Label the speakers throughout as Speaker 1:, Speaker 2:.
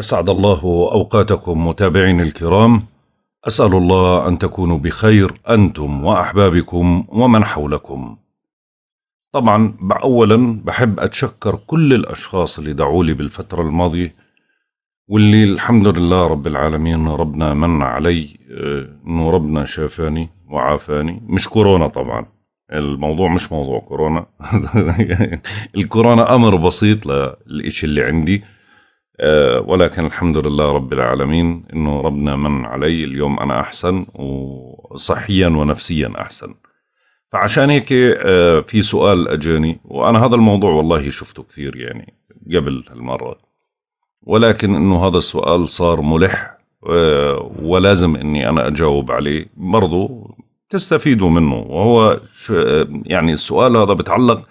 Speaker 1: أسعد الله أوقاتكم
Speaker 2: متابعين الكرام أسأل الله أن تكونوا بخير أنتم وأحبابكم ومن حولكم طبعا أولا بحب أتشكر كل الأشخاص اللي دعوا لي بالفترة الماضية واللي الحمد لله رب العالمين ربنا من علي آه، أنه ربنا شافاني وعافاني مش كورونا طبعا الموضوع مش موضوع كورونا الكورونا أمر بسيط للإشي اللي عندي آه، ولكن الحمد لله رب العالمين انه ربنا من علي اليوم انا احسن وصحيا ونفسيا احسن فعشان هيك آه، في سؤال اجاني وانا هذا الموضوع والله شفته كثير يعني قبل هالمره ولكن انه هذا السؤال صار ملح آه، ولازم اني انا اجاوب عليه برضو تستفيدوا منه وهو يعني السؤال هذا بتعلق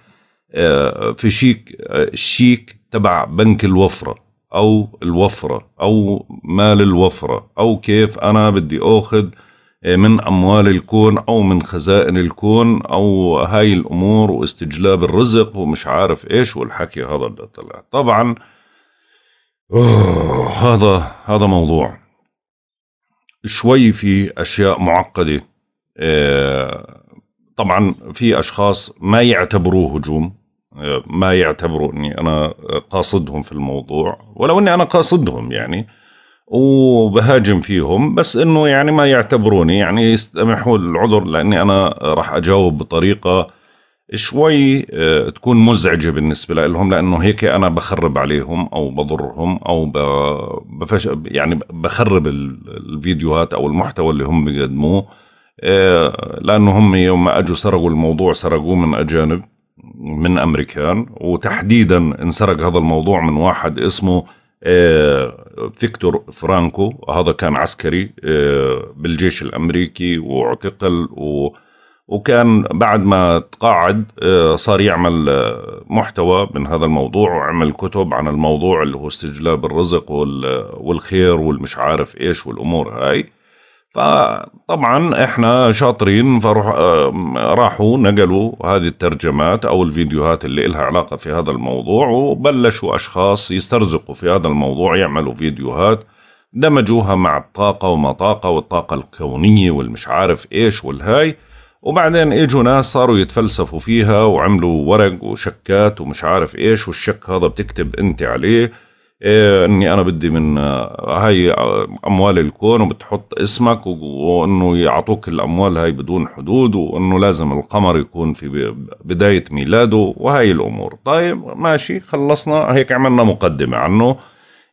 Speaker 2: في شيك الشيك تبع بنك الوفره او الوفره او مال الوفره او كيف انا بدي اخذ آه، من اموال الكون او من خزائن الكون او هاي الامور واستجلاب الرزق ومش عارف ايش والحكي هذا اللي طلع طبعا هذا هذا موضوع شوي في اشياء معقده آه، طبعا في اشخاص ما يعتبروه هجوم ما يعتبروا اني انا قاصدهم في الموضوع ولو اني انا قاصدهم يعني وبهاجم فيهم بس انه يعني ما يعتبروني يعني يستمحوا العذر لاني انا راح اجاوب بطريقه شوي آه، تكون مزعجه بالنسبه لهم لانه هيك انا بخرب عليهم او بضرهم او بفش يعني بخرب الفيديوهات او المحتوى اللي هم بيقدموه آه، لانه هم يوم ما اجوا سرقوا الموضوع سرقوه من اجانب من امريكان وتحديدا انسرق هذا الموضوع من واحد اسمه آه، فيكتور فرانكو هذا كان عسكري آه، بالجيش الامريكي واعتقل و وكان بعد ما تقاعد آه، صار يعمل محتوى من هذا الموضوع وعمل كتب عن الموضوع اللي هو استجلاب الرزق والخير والمش عارف ايش والامور هاي فطبعا احنا شاطرين فروح آه، راحوا نقلوا هذه الترجمات او الفيديوهات اللي لها علاقه في هذا الموضوع وبلشوا اشخاص يسترزقوا في هذا الموضوع يعملوا فيديوهات دمجوها مع الطاقة وما طاقة والطاقة الكونية والمش عارف ايش والهاي وبعدين اجوا ناس صاروا يتفلسفوا فيها وعملوا ورق وشكات ومش عارف ايش والشك هذا بتكتب انت عليه إيه اني انا بدي من آه، هاي آه، اموال الكون وبتحط اسمك وانه يعطوك الاموال هاي بدون حدود وانه لازم القمر يكون في بدايه ميلاده وهاي الامور طيب ماشي خلصنا هيك عملنا مقدمه عنه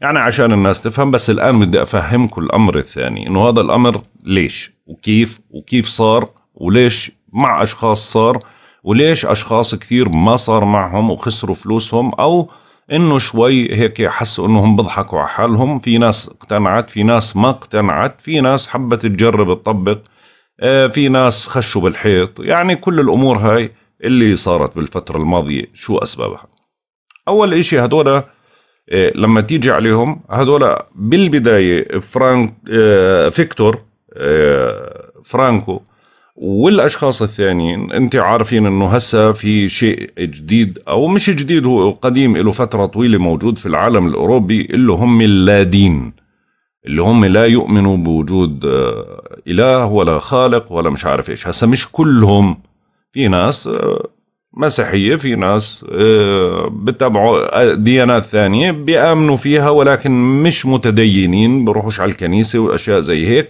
Speaker 2: يعني عشان الناس تفهم بس الان بدي افهمكم الامر الثاني انه هذا الامر ليش وكيف وكيف صار وليش مع اشخاص صار وليش اشخاص كثير ما صار معهم وخسروا فلوسهم او انه شوي هيك حسوا انهم بضحكوا على حالهم في ناس اقتنعت في ناس ما اقتنعت في ناس حبت تجرب تطبق آه، في ناس خشوا بالحيط يعني كل الامور هاي اللي صارت بالفترة الماضية شو اسبابها اول اشي هذول آه، لما تيجي عليهم هذول بالبداية فرانك آه، فيكتور فرانكو والاشخاص الثانيين انت عارفين انه هسه في شيء جديد او مش جديد هو قديم له فتره طويله موجود في العالم الاوروبي اللي هم اللادين اللي هم لا يؤمنوا بوجود آه، اله ولا خالق ولا مش عارف ايش هسه مش كلهم في ناس آه، مسيحيه في ناس آه، بتابعوا ديانات ثانيه بيامنوا فيها ولكن مش متدينين بروحوش على الكنيسه واشياء زي هيك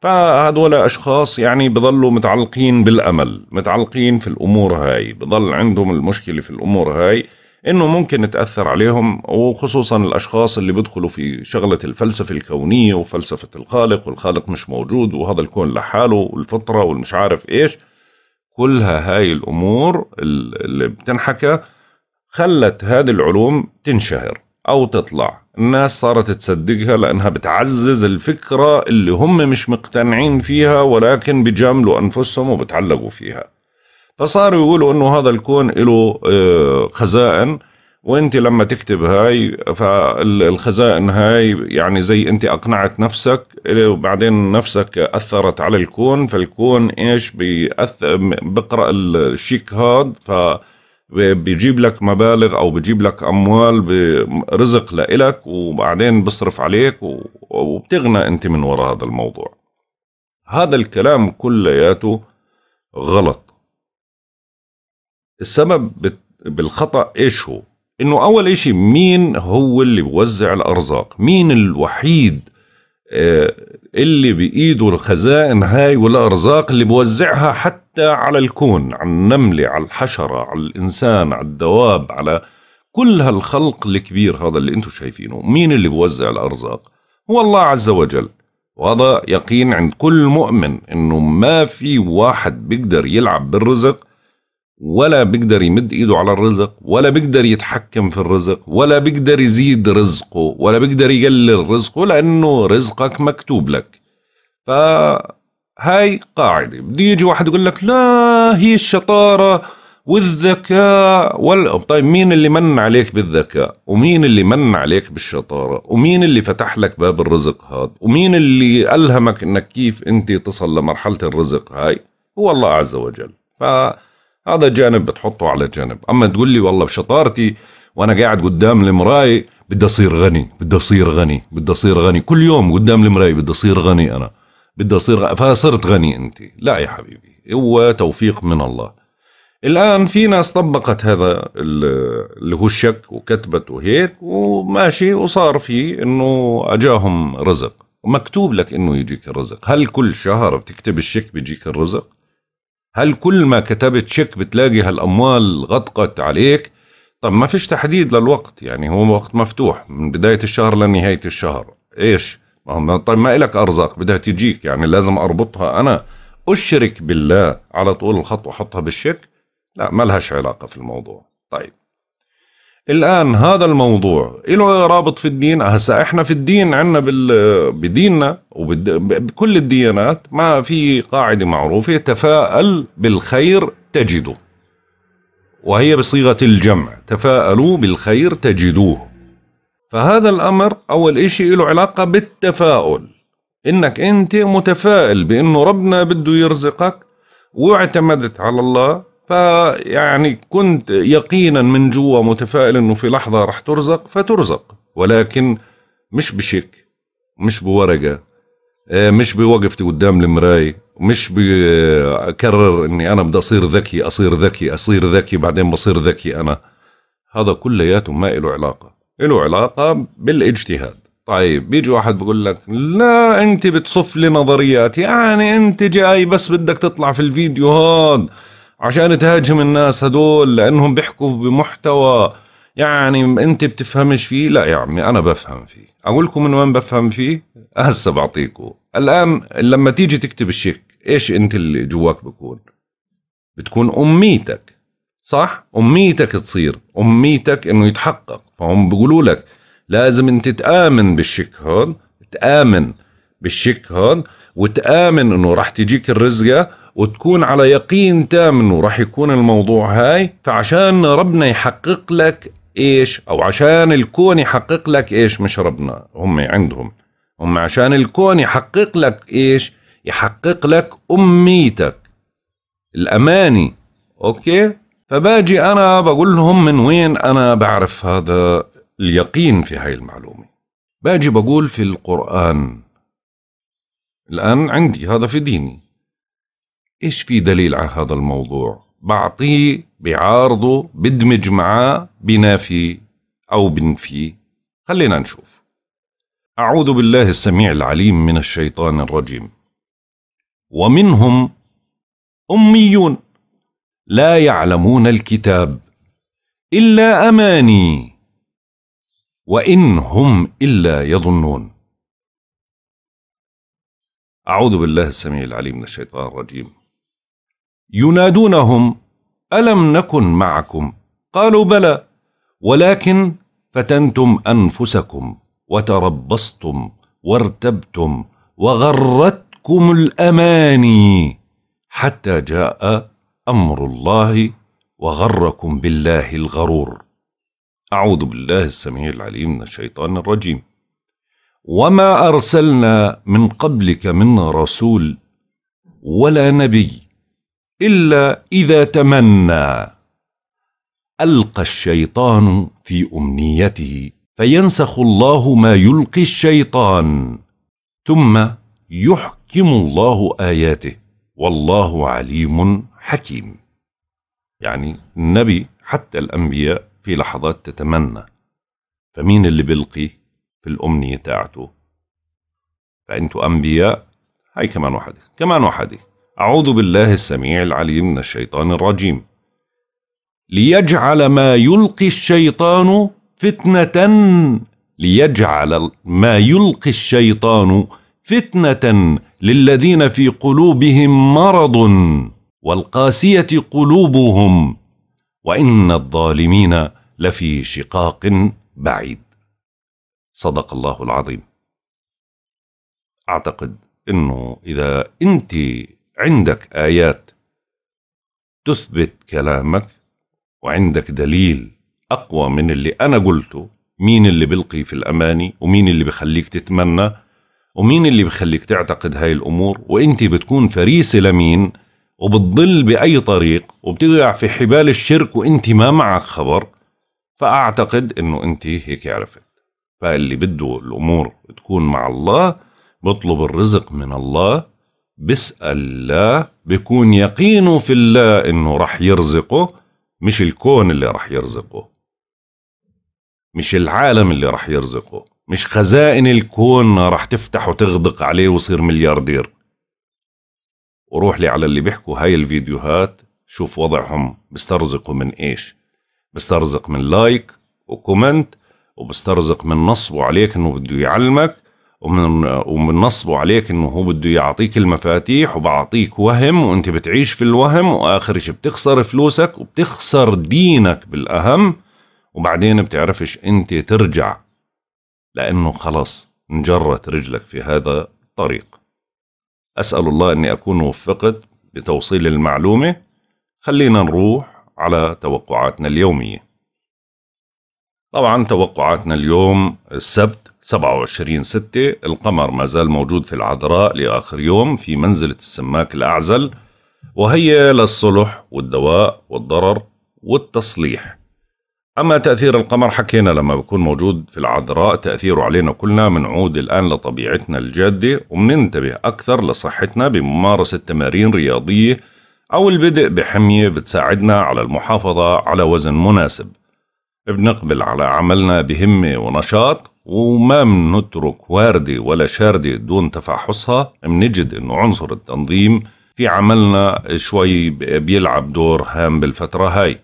Speaker 2: فهذول أشخاص يعني بضلوا متعلقين بالأمل متعلقين في الأمور هاي بضل عندهم المشكلة في الأمور هاي انه ممكن تاثر عليهم وخصوصا الاشخاص اللي بيدخلوا في شغله الفلسفه الكونيه وفلسفه الخالق والخالق مش موجود وهذا الكون لحاله والفطره والمش عارف ايش كلها هاي الامور اللي بتنحكى خلت هذه العلوم تنشهر او تطلع الناس صارت تصدقها لأنها بتعزز الفكرة اللي هم مش مقتنعين فيها ولكن بجاملوا أنفسهم وبتعلقوا فيها فصاروا يقولوا أنه هذا الكون له آه، خزائن وانت لما تكتب هاي فالخزائن هاي يعني زي انت اقنعت نفسك وبعدين نفسك اثرت على الكون فالكون ايش بيقرا الشيك هاد ف بيجيب لك مبالغ او بيجيب لك اموال برزق لإلك وبعدين بصرف عليك وبتغنى انت من وراء هذا الموضوع هذا الكلام كلياته غلط السبب بالخطأ ايش هو انه اول اشي مين هو اللي بوزع الارزاق مين الوحيد آه، اللي بإيده الخزائن هاي والأرزاق اللي بوزعها حتى على الكون على النملة على الحشرة على الإنسان على الدواب على كل هالخلق الكبير هذا اللي انتم شايفينه مين اللي بوزع الأرزاق هو الله عز وجل وهذا يقين عند كل مؤمن انه ما في واحد بيقدر يلعب بالرزق ولا بيقدر يمد ايده على الرزق ولا بيقدر يتحكم في الرزق ولا بيقدر يزيد رزقه ولا بيقدر يقلل رزقه لانه رزقك مكتوب لك فهاي قاعدة بده يجي واحد يقول لك لا هي الشطارة والذكاء وال... طيب مين اللي من عليك بالذكاء ومين اللي من عليك بالشطارة ومين اللي فتح لك باب الرزق هذا ومين اللي ألهمك انك كيف انت تصل لمرحلة الرزق هاي هو الله عز وجل ف... هذا جانب بتحطه على جانب اما تقول لي والله بشطارتي وانا قاعد قدام المرايه بدي اصير غني بدي اصير غني بدي اصير غني كل يوم قدام المرايه بدي اصير غني انا بدي اصير غني. فصرت غني انت لا يا حبيبي هو توفيق من الله الان في ناس طبقت هذا اللي هو الشك وكتبت وهيك وماشي وصار في انه اجاهم رزق مكتوب لك انه يجيك الرزق هل كل شهر بتكتب الشك بيجيك الرزق هل كل ما كتبت شيك بتلاقي هالأموال غطقت عليك؟ طب ما فيش تحديد للوقت يعني هو وقت مفتوح من بداية الشهر لنهاية الشهر إيش؟ ما طيب ما إلك أرزاق بدها تجيك يعني لازم أربطها أنا أشرك بالله على طول الخط وأحطها بالشيك؟ لا ما لهاش علاقة في الموضوع طيب الآن هذا الموضوع له رابط في الدين هسا احنا في الدين عندنا بال... بديننا وبكل الديانات ما في قاعدة معروفة تفاءل بالخير تجده وهي بصيغة الجمع تفاءلوا بالخير تجدوه فهذا الأمر أول إشي له علاقة بالتفاؤل إنك أنت متفائل بأنه ربنا بده يرزقك واعتمدت على الله فيعني كنت يقينا من جوا متفائل انه في لحظه رح ترزق فترزق ولكن مش بشيك مش بورقه آه، مش بوقفتي قدام المراي مش بكرر اني انا بدي اصير ذكي اصير ذكي اصير ذكي بعدين بصير ذكي انا هذا كلياته ما له علاقه له علاقه بالاجتهاد طيب بيجي واحد بقول لك لا انت بتصف لي نظريات يعني انت جاي بس بدك تطلع في الفيديو هذا عشان تهاجم الناس هدول لانهم بيحكوا بمحتوى يعني انت بتفهمش فيه لا يا عمي انا بفهم فيه اقول لكم من وين بفهم فيه هسه بعطيكم الان لما تيجي تكتب الشيك ايش انت اللي جواك بكون بتكون امنيتك صح امنيتك تصير امنيتك انه يتحقق فهم بيقولوا لك لازم انت تامن بالشيك هون تامن بالشيك هون وتامن انه راح تجيك الرزقه وتكون على يقين تام انه راح يكون الموضوع هاي فعشان ربنا يحقق لك ايش او عشان الكون يحقق لك ايش مش ربنا هم عندهم هم عشان الكون يحقق لك ايش يحقق لك اميتك الاماني اوكي فباجي انا بقول لهم من وين انا بعرف هذا اليقين في هاي المعلومه باجي بقول في القران الان عندي هذا في ديني ايش في دليل على هذا الموضوع بعطيه بعارضه بدمج معاه بنافي او بنفي خلينا نشوف اعوذ بالله السميع العليم من الشيطان الرجيم ومنهم اميون لا يعلمون الكتاب الا اماني
Speaker 1: وان هم الا يظنون أعوذ بالله السميع العليم من الشيطان الرجيم
Speaker 2: ينادونهم الم نكن معكم قالوا بلى ولكن فتنتم انفسكم وتربصتم وارتبتم وغرتكم الاماني حتى جاء امر الله وغركم بالله الغرور اعوذ بالله السميع العليم من الشيطان الرجيم وما ارسلنا من قبلك من رسول ولا نبي إلا إذا تمنى ألقى الشيطان في أمنيته فينسخ الله ما يلقي الشيطان ثم يحكم الله آياته والله عليم حكيم يعني النبي حتى الأنبياء في لحظات تتمنى فمين اللي بيلقي في الأمنية تاعته فأنتوا أنبياء هاي كمان وحده كمان وحده أعوذ بالله السميع العليم من الشيطان الرجيم ليجعل ما يلقي الشيطان فتنة ليجعل ما يلقي الشيطان فتنة للذين في قلوبهم مرض والقاسية قلوبهم وإن الظالمين لفي شقاق بعيد صدق الله العظيم أعتقد أنه إذا أنت عندك ايات تثبت كلامك وعندك دليل اقوى من اللي انا قلته مين اللي بلقي في الاماني ومين اللي بخليك تتمنى ومين اللي بخليك تعتقد هاي الامور وانت بتكون فريسه لمين وبتضل باي طريق وبتقع في حبال الشرك وانت ما معك خبر فاعتقد انه انت هيك عرفت فاللي بده الامور تكون مع الله بطلب الرزق من الله بيسأل الله بكون يقينه في الله إنه رح يرزقه مش الكون اللي رح يرزقه مش العالم اللي رح يرزقه مش خزائن الكون رح تفتح وتغدق عليه ويصير ملياردير وروح لي على اللي بيحكوا هاي الفيديوهات شوف وضعهم بيسترزقوا من ايش بيسترزق من لايك وكومنت وبيسترزق من نصبه عليك انه بده يعلمك ومن عليك انه هو بده يعطيك المفاتيح وبعطيك وهم وانت بتعيش في الوهم واخر شيء بتخسر فلوسك وبتخسر دينك بالاهم وبعدين بتعرفش انت ترجع لانه خلص انجرت رجلك في هذا الطريق اسال الله اني اكون وفقت بتوصيل المعلومه خلينا نروح على توقعاتنا اليوميه طبعا توقعاتنا اليوم السبت 27 6 القمر ما زال موجود في العذراء لآخر يوم في منزلة السماك الأعزل وهي للصلح والدواء والضرر والتصليح أما تأثير القمر حكينا لما بكون موجود في العذراء تأثيره علينا كلنا بنعود الآن لطبيعتنا الجادة وبننتبه أكثر لصحتنا بممارسة تمارين رياضية أو البدء بحمية بتساعدنا على المحافظة على وزن مناسب بنقبل على عملنا بهمة ونشاط وما منترك واردة ولا شاردة دون تفحصها بنجد أنه عنصر التنظيم في عملنا شوي بيلعب دور هام بالفترة هاي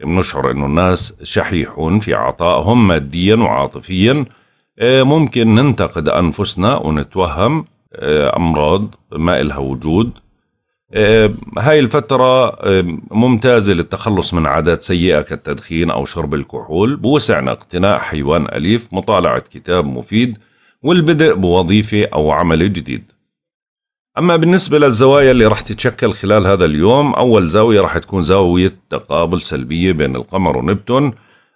Speaker 2: بنشعر أنه الناس شحيحون في عطائهم ماديا وعاطفيا آه، ممكن ننتقد أنفسنا ونتوهم آه، أمراض ما إلها وجود آه، هاي الفترة آه، ممتازة للتخلص من عادات سيئة كالتدخين أو شرب الكحول بوسعنا اقتناء حيوان أليف مطالعة كتاب مفيد والبدء بوظيفة أو عمل جديد أما بالنسبة للزوايا اللي رح تتشكل خلال هذا اليوم أول زاوية رح تكون زاوية تقابل سلبية بين القمر ونبتون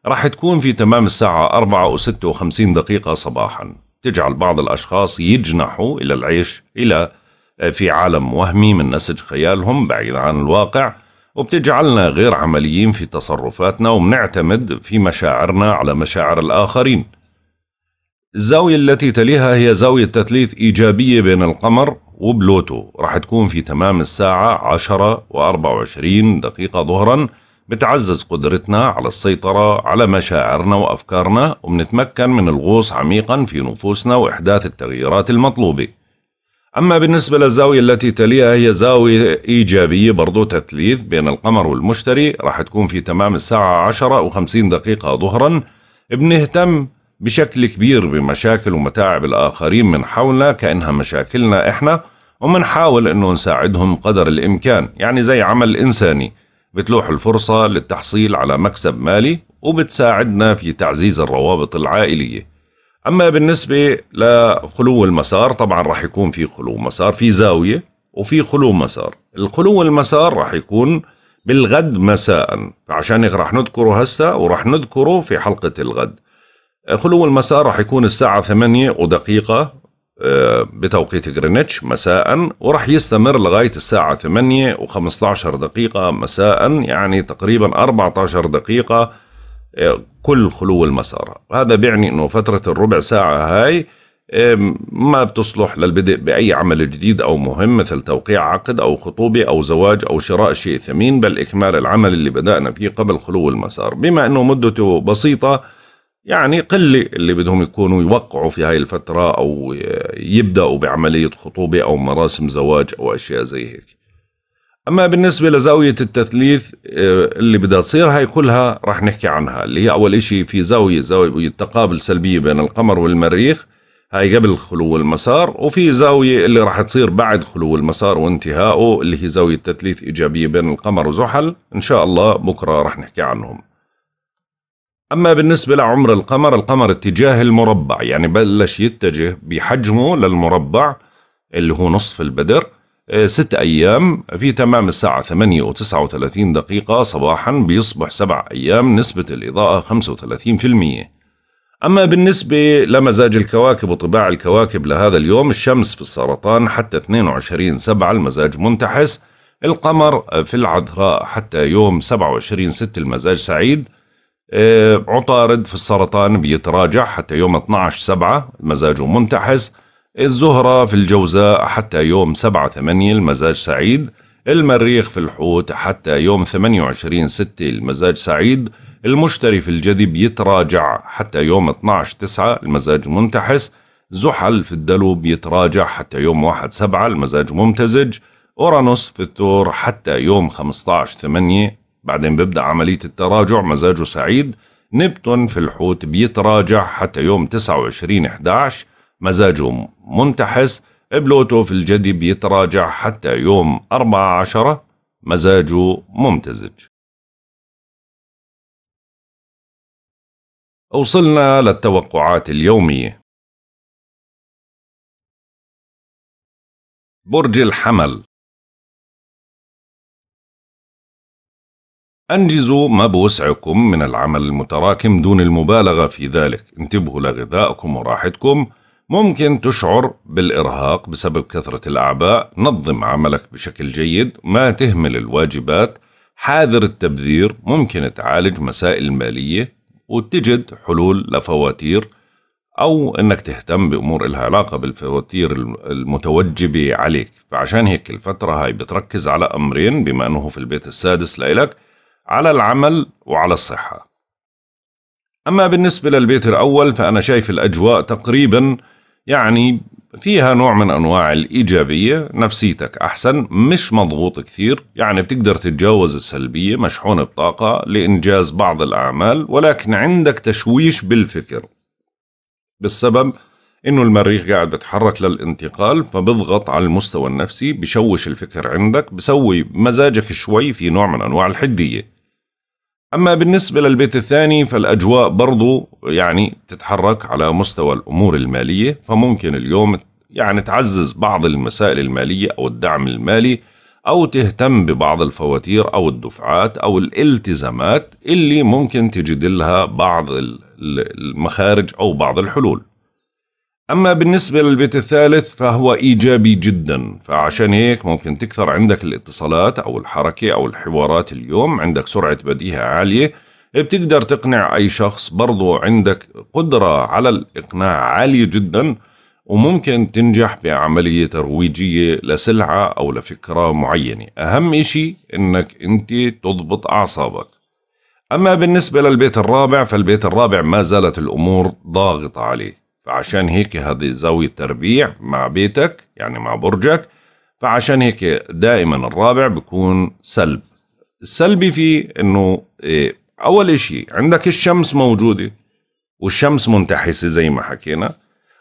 Speaker 2: رح تكون في تمام الساعة 4 و56 دقيقة صباحا تجعل بعض الأشخاص يجنحوا إلى العيش إلى في عالم وهمي من نسج خيالهم بعيد عن الواقع وبتجعلنا غير عمليين في تصرفاتنا وبنعتمد في مشاعرنا على مشاعر الآخرين الزاوية التي تليها هي زاوية تثليث إيجابية بين القمر وبلوتو راح تكون في تمام الساعة 10 و24 دقيقة ظهرا بتعزز قدرتنا على السيطرة على مشاعرنا وأفكارنا وبنتمكن من الغوص عميقا في نفوسنا وإحداث التغييرات المطلوبة أما بالنسبة للزاوية التي تليها هي زاوية إيجابية برضو تثليث بين القمر والمشتري راح تكون في تمام الساعة 10 و50 دقيقة ظهرا بنهتم بشكل كبير بمشاكل ومتاعب الآخرين من حولنا كأنها مشاكلنا إحنا ومنحاول أنه نساعدهم قدر الإمكان يعني زي عمل إنساني بتلوح الفرصة للتحصيل على مكسب مالي وبتساعدنا في تعزيز الروابط العائلية اما بالنسبه لخلو المسار طبعا راح يكون في خلو مسار في زاويه وفي خلو مسار الخلو المسار راح يكون بالغد مساء فعشان هيك راح نذكره هسه وراح نذكره في حلقه الغد خلو المسار راح يكون الساعه 8 ودقيقه آه، بتوقيت غرينتش مساء وراح يستمر لغاية الساعة 8 و15 دقيقة مساء يعني تقريبا 14 دقيقة كل خلو المسار هذا بيعني أنه فترة الربع ساعة هاي ما بتصلح للبدء بأي عمل جديد أو مهم مثل توقيع عقد أو خطوبة أو زواج أو شراء شيء ثمين بل إكمال العمل اللي بدأنا فيه قبل خلو المسار بما أنه مدته بسيطة يعني قلة اللي بدهم يكونوا يوقعوا في هاي الفترة أو يبدأوا بعملية خطوبة أو مراسم زواج أو أشياء زي هيك اما بالنسبه لزاويه التثليث آه، اللي بدها تصير هاي كلها رح نحكي عنها اللي هي اول شيء في زاويه زاويه تقابل سلبيه بين القمر والمريخ هاي قبل خلو المسار وفي زاويه اللي راح تصير بعد خلو المسار وانتهائه اللي هي زاويه تثليث ايجابيه بين القمر وزحل ان شاء الله بكره راح نحكي عنهم أما بالنسبة لعمر القمر القمر اتجاه المربع يعني بلش يتجه بحجمه للمربع اللي هو نصف البدر ست أيام في تمام الساعة 8 و 39 دقيقة صباحا بيصبح سبع أيام نسبة الإضاءة 35% أما بالنسبة لمزاج الكواكب وطباع الكواكب لهذا اليوم الشمس في السرطان حتى 22 سبعة المزاج منتحس القمر في العذراء حتى يوم 27 ست المزاج سعيد آه، عطارد في السرطان بيتراجع حتى يوم 12 سبعة مزاجه منتحس الزهرة في الجوزاء حتى يوم 7 8 المزاج سعيد المريخ في الحوت حتى يوم 28 6 المزاج سعيد المشتري في الجذب يتراجع حتى يوم 12 9 المزاج منتحس زحل في الدلو بيتراجع حتى يوم 1 7 المزاج ممتزج أورانوس في الثور حتى يوم 15 8 بعدين بيبدأ عملية التراجع مزاجه سعيد نبتون في الحوت بيتراجع حتى يوم 29 11 مزاجه منتحس
Speaker 1: بلوتو في الجدي بيتراجع حتى يوم 14 مزاجه
Speaker 3: ممتزج وصلنا للتوقعات اليومية برج الحمل أنجزوا ما بوسعكم من العمل المتراكم دون المبالغة
Speaker 2: في ذلك انتبهوا لغذائكم وراحتكم ممكن تشعر بالإرهاق بسبب كثرة الأعباء نظم عملك بشكل جيد ما تهمل الواجبات حاذر التبذير ممكن تعالج مسائل مالية وتجد حلول لفواتير أو أنك تهتم بأمور إلها علاقة بالفواتير المتوجبة عليك فعشان هيك الفترة هاي بتركز على أمرين بما أنه في البيت السادس لإلك على العمل وعلى الصحة أما بالنسبة للبيت الأول فأنا شايف الأجواء تقريباً يعني فيها نوع من أنواع الإيجابية نفسيتك أحسن مش مضغوط كثير يعني بتقدر تتجاوز السلبية مشحون بطاقة لإنجاز بعض الأعمال ولكن عندك تشويش بالفكر بالسبب إنه المريخ قاعد بتحرك للانتقال فبضغط على المستوى النفسي بشوش الفكر عندك بسوي مزاجك شوي في نوع من أنواع الحدية أما بالنسبة للبيت الثاني فالأجواء برضو يعني تتحرك على مستوى الأمور المالية فممكن اليوم يعني تعزز بعض المسائل المالية أو الدعم المالي أو تهتم ببعض الفواتير أو الدفعات أو الالتزامات اللي ممكن تجد لها بعض المخارج أو بعض الحلول أما بالنسبة للبيت الثالث فهو إيجابي جدا فعشان هيك ممكن تكثر عندك الاتصالات أو الحركة أو الحوارات اليوم عندك سرعة بديهة عالية بتقدر تقنع أي شخص برضو عندك قدرة على الإقناع عالية جدا وممكن تنجح بعملية ترويجية لسلعة أو لفكرة معينة أهم إشي أنك أنت تضبط أعصابك أما بالنسبة للبيت الرابع فالبيت الرابع ما زالت الأمور ضاغطة عليه فعشان هيك هذه زاوية تربيع مع بيتك يعني مع برجك فعشان هيك دائما الرابع بيكون سلب السلبي فيه انه إيه اول اشي عندك الشمس موجودة والشمس منتحسة زي ما حكينا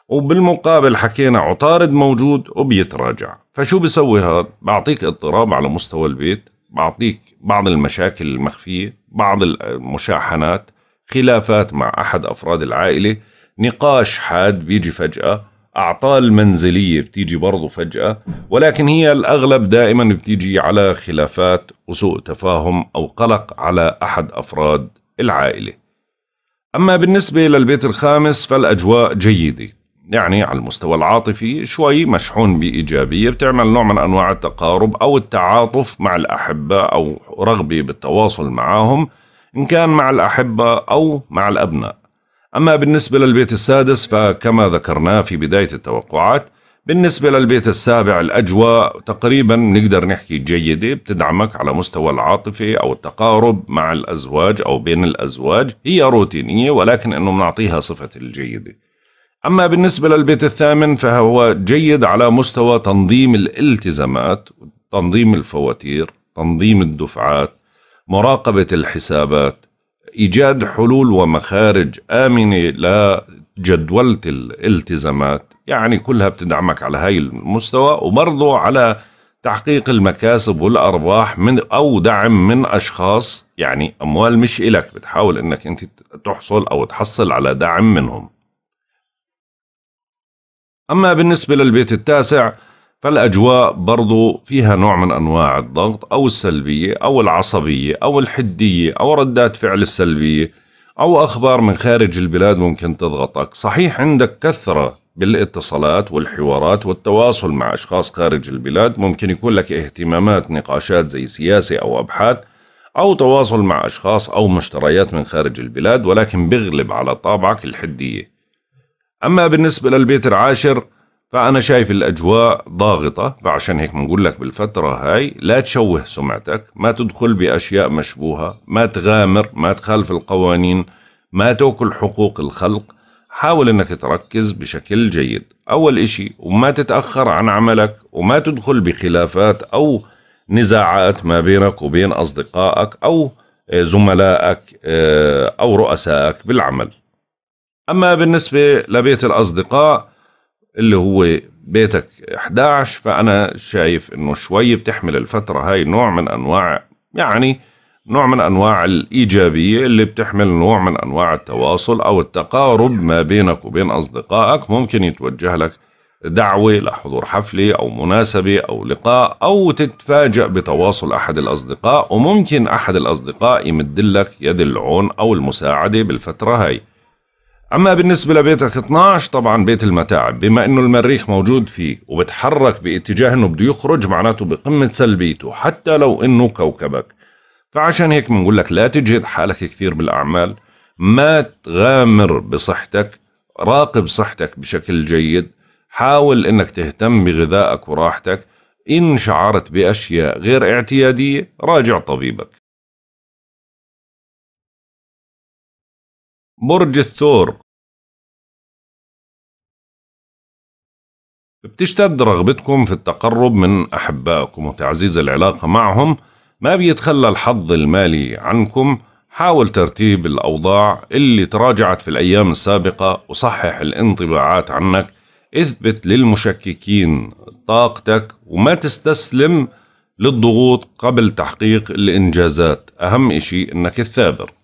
Speaker 2: وبالمقابل حكينا عطارد موجود وبيتراجع فشو بسوي هذا بعطيك اضطراب على مستوى البيت بعطيك بعض المشاكل المخفية بعض المشاحنات خلافات مع أحد أفراد العائلة نقاش حاد بيجي فجأة أعطال منزلية بتيجي برضو فجأة ولكن هي الأغلب دائما بتيجي على خلافات وسوء تفاهم أو قلق على أحد أفراد العائلة أما بالنسبة للبيت الخامس فالأجواء جيدة يعني على المستوى العاطفي شوي مشحون بإيجابية بتعمل نوع من أنواع التقارب أو التعاطف مع الأحبة أو رغبة بالتواصل معهم إن كان مع الأحبة أو مع الأبناء أما بالنسبة للبيت السادس فكما ذكرنا في بداية التوقعات بالنسبة للبيت السابع الأجواء تقريبا نقدر نحكي جيدة بتدعمك على مستوى العاطفة أو التقارب مع الأزواج أو بين الأزواج هي روتينية ولكن أنه بنعطيها صفة الجيدة أما بالنسبة للبيت الثامن فهو جيد على مستوى تنظيم الالتزامات تنظيم الفواتير تنظيم الدفعات مراقبة الحسابات إيجاد حلول ومخارج آمنة لجدولة الالتزامات يعني كلها بتدعمك على هاي المستوى وبرضه على تحقيق المكاسب والأرباح من أو دعم من أشخاص يعني أموال مش إلك بتحاول أنك أنت تحصل أو تحصل على دعم منهم أما بالنسبة للبيت التاسع فالاجواء برضو فيها نوع من انواع الضغط او السلبيه او العصبيه او الحديه او ردات فعل السلبيه او اخبار من خارج البلاد ممكن تضغطك صحيح عندك كثره بالاتصالات والحوارات والتواصل مع اشخاص خارج البلاد ممكن يكون لك اهتمامات نقاشات زي سياسه او ابحاث او تواصل مع اشخاص او مشتريات من خارج البلاد ولكن بغلب على طابعك الحديه اما بالنسبه للبيت العاشر فأنا شايف الأجواء ضاغطة فعشان هيك بنقول لك بالفترة هاي لا تشوه سمعتك ما تدخل بأشياء مشبوهة ما تغامر ما تخالف القوانين ما تأكل حقوق الخلق حاول أنك تركز بشكل جيد أول إشي وما تتأخر عن عملك وما تدخل بخلافات أو نزاعات ما بينك وبين أصدقائك أو آه، زملائك آه، أو رؤسائك بالعمل أما بالنسبة لبيت الأصدقاء اللي هو بيتك 11 فأنا شايف إنه شوي بتحمل الفترة هاي نوع من أنواع يعني نوع من أنواع الإيجابية اللي بتحمل نوع من أنواع التواصل أو التقارب ما بينك وبين أصدقائك ممكن يتوجه لك دعوة لحضور حفلة أو مناسبة أو لقاء أو تتفاجأ بتواصل أحد الأصدقاء وممكن أحد الأصدقاء يمدلك يد العون أو المساعدة بالفترة هاي أما بالنسبة لبيتك 12 طبعا بيت المتاعب بما أنه المريخ موجود فيه وبتحرك باتجاه أنه بده يخرج معناته بقمة سلبيته حتى لو أنه كوكبك فعشان هيك بنقول لك لا تجهد حالك كثير بالأعمال ما تغامر بصحتك راقب صحتك بشكل جيد حاول أنك تهتم
Speaker 1: بغذائك وراحتك إن شعرت بأشياء غير اعتيادية راجع طبيبك
Speaker 3: برج الثور بتشتد
Speaker 1: رغبتكم في التقرب من أحبائكم وتعزيز العلاقة معهم ما بيتخلى
Speaker 2: الحظ المالي عنكم حاول ترتيب الأوضاع اللي تراجعت في الأيام السابقة وصحح الانطباعات عنك اثبت للمشككين طاقتك وما تستسلم للضغوط قبل تحقيق الإنجازات أهم إشي أنك الثابر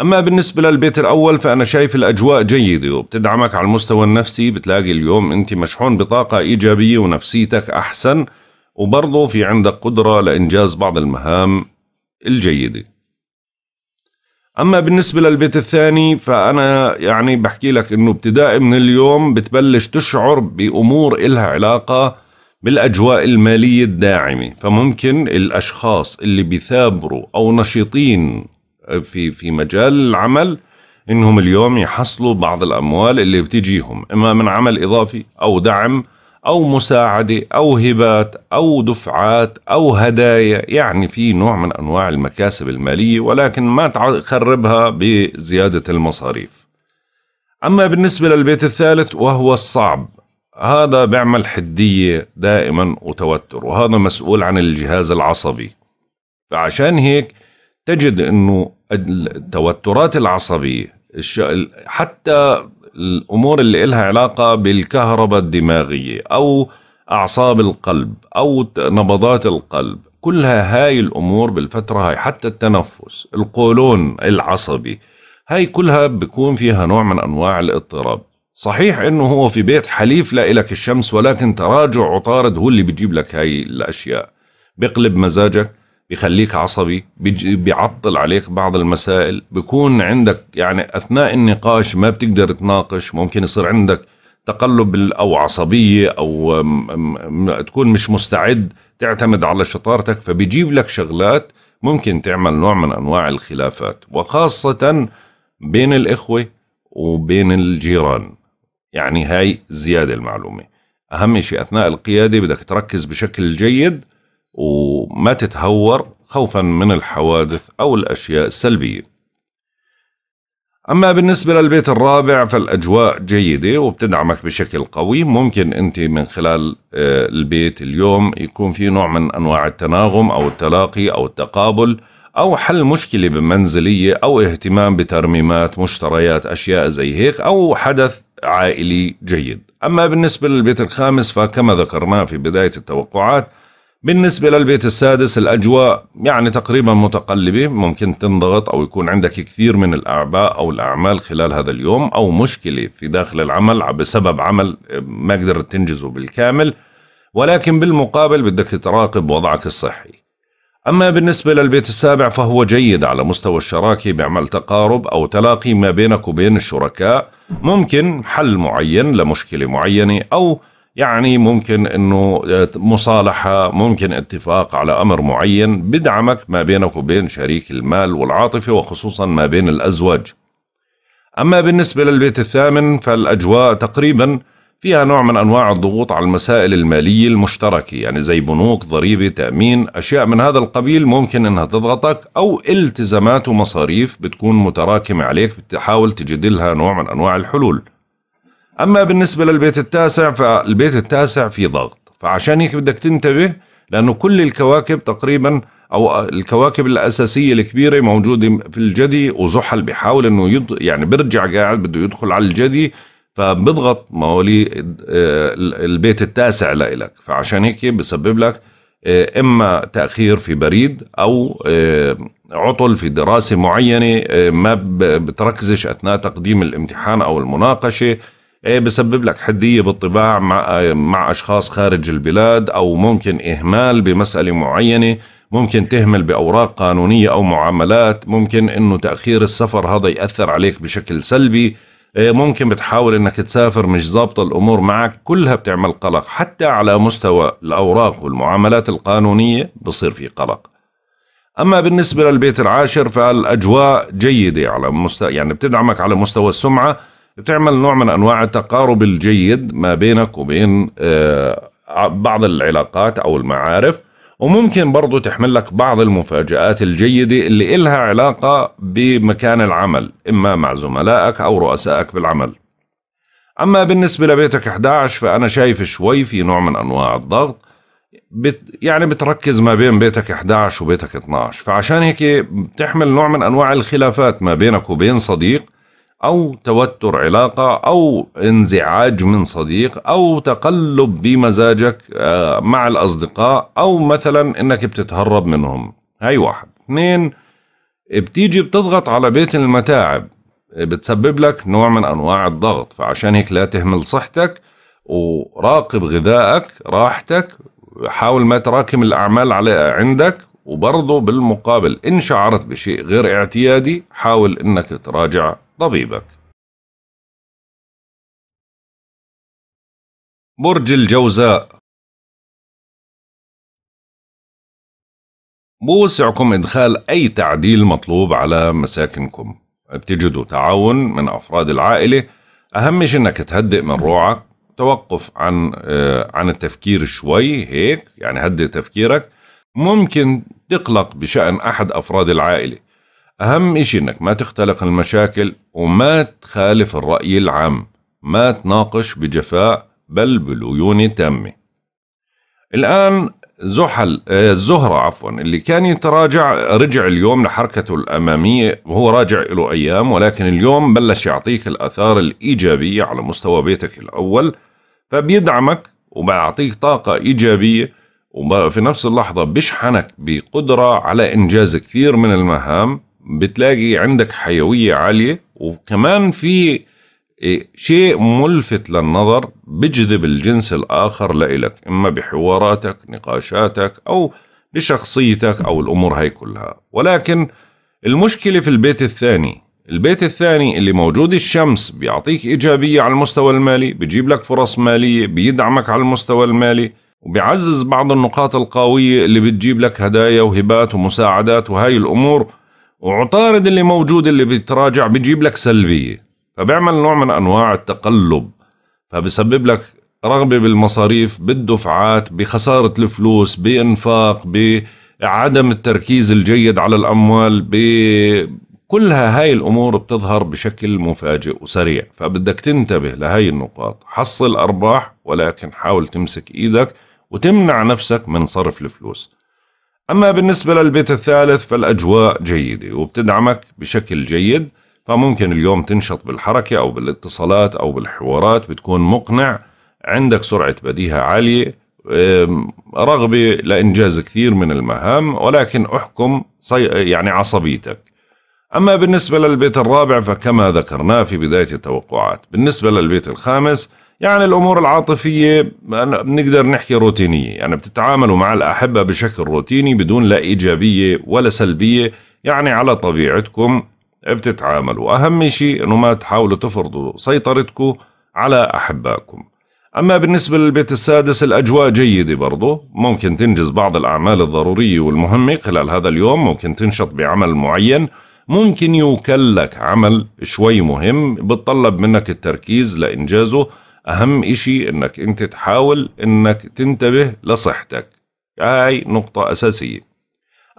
Speaker 2: أما بالنسبة للبيت الأول فأنا شايف الأجواء جيدة وبتدعمك على المستوى النفسي بتلاقي اليوم أنت مشحون بطاقة إيجابية ونفسيتك أحسن وبرضه في عندك قدرة لإنجاز بعض المهام الجيدة أما بالنسبة للبيت الثاني فأنا يعني بحكي لك أنه ابتداء من اليوم بتبلش تشعر بأمور إلها علاقة بالأجواء المالية الداعمة فممكن الأشخاص اللي بيثابروا أو نشيطين في في مجال العمل انهم اليوم يحصلوا بعض الاموال اللي بتجيهم اما من عمل اضافي او دعم او مساعده او هبات او دفعات او هدايا يعني في نوع من انواع المكاسب الماليه ولكن ما تخربها بزياده المصاريف اما بالنسبه للبيت الثالث وهو الصعب هذا بيعمل حديه دائما وتوتر وهذا مسؤول عن الجهاز العصبي فعشان هيك تجد انه التوترات العصبيه حتى الامور اللي لها علاقه بالكهرباء الدماغيه او اعصاب القلب او نبضات القلب كلها هاي الامور بالفتره هاي حتى التنفس القولون العصبي هاي كلها بيكون فيها نوع من انواع الاضطراب صحيح انه هو في بيت حليف لإلك الشمس ولكن تراجع عطارد هو اللي بيجيب لك هاي الاشياء بيقلب مزاجك بيخليك عصبي بيعطل عليك بعض المسائل بيكون عندك يعني أثناء النقاش ما بتقدر تناقش ممكن يصير عندك تقلب أو عصبية أو تكون مش مستعد تعتمد على شطارتك فبيجيب لك شغلات ممكن تعمل نوع من أنواع الخلافات وخاصة بين الإخوة وبين الجيران يعني هاي زيادة المعلومة أهم شيء أثناء القيادة بدك تركز بشكل جيد و ما تتهور خوفا من الحوادث أو الأشياء السلبية أما بالنسبة للبيت الرابع فالأجواء جيدة وبتدعمك بشكل قوي ممكن أنت من خلال آه، البيت اليوم يكون في نوع من أنواع التناغم أو التلاقي أو التقابل أو حل مشكلة بمنزلية أو اهتمام بترميمات مشتريات أشياء زي هيك أو حدث عائلي جيد أما بالنسبة للبيت الخامس فكما ذكرنا في بداية التوقعات بالنسبة للبيت السادس الأجواء يعني تقريبا متقلبة ممكن تنضغط أو يكون عندك كثير من الأعباء أو الأعمال خلال هذا اليوم أو مشكلة في داخل العمل بسبب عمل ما قدرت تنجزه بالكامل ولكن بالمقابل بدك تراقب وضعك الصحي أما بالنسبة للبيت السابع فهو جيد على مستوى الشراكة بعمل تقارب أو تلاقي ما بينك وبين الشركاء ممكن حل معين لمشكلة معينة أو يعني ممكن انه آه، مصالحه ممكن اتفاق على امر معين بدعمك ما بينك وبين شريك المال والعاطفه وخصوصا ما بين الازواج اما بالنسبه للبيت الثامن فالاجواء تقريبا فيها نوع من انواع الضغوط على المسائل الماليه المشتركه يعني زي بنوك ضريبه تامين اشياء من هذا القبيل ممكن انها تضغطك او التزامات ومصاريف بتكون متراكمه عليك بتحاول تجد لها نوع من انواع الحلول أما بالنسبة للبيت التاسع فالبيت التاسع في ضغط فعشان هيك بدك تنتبه لأنه كل الكواكب تقريبا أو الكواكب الأساسية الكبيرة موجودة في الجدي وزحل بحاول أنه يض... يعني برجع قاعد بده يدخل على الجدي فبضغط مواليد آه، البيت التاسع لإلك فعشان هيك بسبب لك آه، إما تأخير في بريد أو آه، عطل في دراسة معينة ما بتركزش أثناء تقديم الامتحان أو المناقشة إيه، بسبب لك حدية بالطباع مع, مع أشخاص خارج البلاد أو ممكن إهمال بمسألة معينة ممكن تهمل بأوراق قانونية أو معاملات ممكن أنه تأخير السفر هذا يأثر عليك بشكل سلبي إيه، ممكن بتحاول انك تسافر مش ظابطة الامور معك كلها بتعمل قلق حتى على مستوى الاوراق والمعاملات القانونية بصير في قلق اما بالنسبة للبيت العاشر فالاجواء جيدة على مستوى يعني بتدعمك على مستوى السمعة بتعمل نوع من انواع التقارب الجيد ما بينك وبين آه، بعض العلاقات او المعارف وممكن برضو تحمل لك بعض المفاجآت الجيدة اللي إلها علاقة بمكان العمل إما مع زملائك أو رؤسائك بالعمل أما بالنسبة لبيتك 11 فأنا شايف شوي في نوع من أنواع الضغط بت يعني بتركز ما بين بيتك 11 وبيتك 12 فعشان هيك بتحمل نوع من أنواع الخلافات ما بينك وبين صديق أو توتر علاقة أو انزعاج من صديق أو تقلب بمزاجك آه، مع الأصدقاء أو مثلا أنك بتتهرب منهم هاي واحد اثنين بتيجي بتضغط على بيت المتاعب بتسبب لك نوع من أنواع الضغط فعشان هيك لا تهمل صحتك وراقب غذائك راحتك حاول ما تراكم الأعمال على عندك وبرضه بالمقابل
Speaker 1: إن شعرت بشيء غير اعتيادي حاول إنك تراجع طبيبك
Speaker 3: برج الجوزاء بوسعكم إدخال
Speaker 1: أي تعديل مطلوب على مساكنكم بتجدوا تعاون من أفراد
Speaker 2: العائلة أهم شيء إنك تهدئ من روعك توقف عن آه، عن التفكير شوي هيك يعني هدئ تفكيرك ممكن تقلق بشأن أحد أفراد العائلة أهم إشي إنك ما تختلق المشاكل وما تخالف الرأي العام ما تناقش بجفاء بل بليون تامة الآن زحل آه، زهرة عفوا اللي كان يتراجع رجع اليوم لحركته الأمامية وهو راجع له أيام ولكن اليوم بلش يعطيك الأثار الإيجابية على مستوى بيتك الأول فبيدعمك وبيعطيك طاقة إيجابية وفي نفس اللحظة بشحنك بقدرة على إنجاز كثير من المهام بتلاقي عندك حيوية عالية وكمان في إيه، شيء ملفت للنظر بجذب الجنس الآخر لإلك إما بحواراتك نقاشاتك أو بشخصيتك أو الأمور هاي كلها ولكن المشكلة في البيت الثاني البيت الثاني اللي موجود الشمس بيعطيك إيجابية على المستوى المالي بيجيب لك فرص مالية بيدعمك على المستوى المالي وبيعزز بعض النقاط القوية اللي بتجيب لك هدايا وهبات ومساعدات وهاي الأمور وعطارد اللي موجود اللي بيتراجع بيجيب لك سلبية فبيعمل نوع من أنواع التقلب فبسبب لك رغبة بالمصاريف بالدفعات بخسارة الفلوس بإنفاق بعدم التركيز الجيد على الأموال كلها هاي الأمور بتظهر بشكل مفاجئ وسريع فبدك تنتبه لهاي النقاط حصل أرباح ولكن حاول تمسك إيدك وتمنع نفسك من صرف الفلوس أما بالنسبة للبيت الثالث فالأجواء جيدة وبتدعمك بشكل جيد فممكن اليوم تنشط بالحركة أو بالاتصالات أو بالحوارات بتكون مقنع عندك سرعة بديهة عالية رغبة لإنجاز كثير من المهام ولكن أحكم يعني عصبيتك أما بالنسبة للبيت الرابع فكما ذكرناه في بداية التوقعات بالنسبة للبيت الخامس يعني الامور العاطفيه بنقدر نحكي روتينيه يعني بتتعاملوا مع الاحبه بشكل روتيني بدون لا ايجابيه ولا سلبيه يعني على طبيعتكم بتتعاملوا اهم شيء انه ما تحاولوا تفرضوا سيطرتكم على احبائكم اما بالنسبه للبيت السادس الاجواء جيده برضه ممكن تنجز بعض الاعمال الضروريه والمهمه خلال هذا اليوم ممكن تنشط بعمل معين ممكن يوكلك عمل شوي مهم بتطلب منك التركيز لانجازه اهم اشي انك انت تحاول انك تنتبه لصحتك هاي نقطة اساسية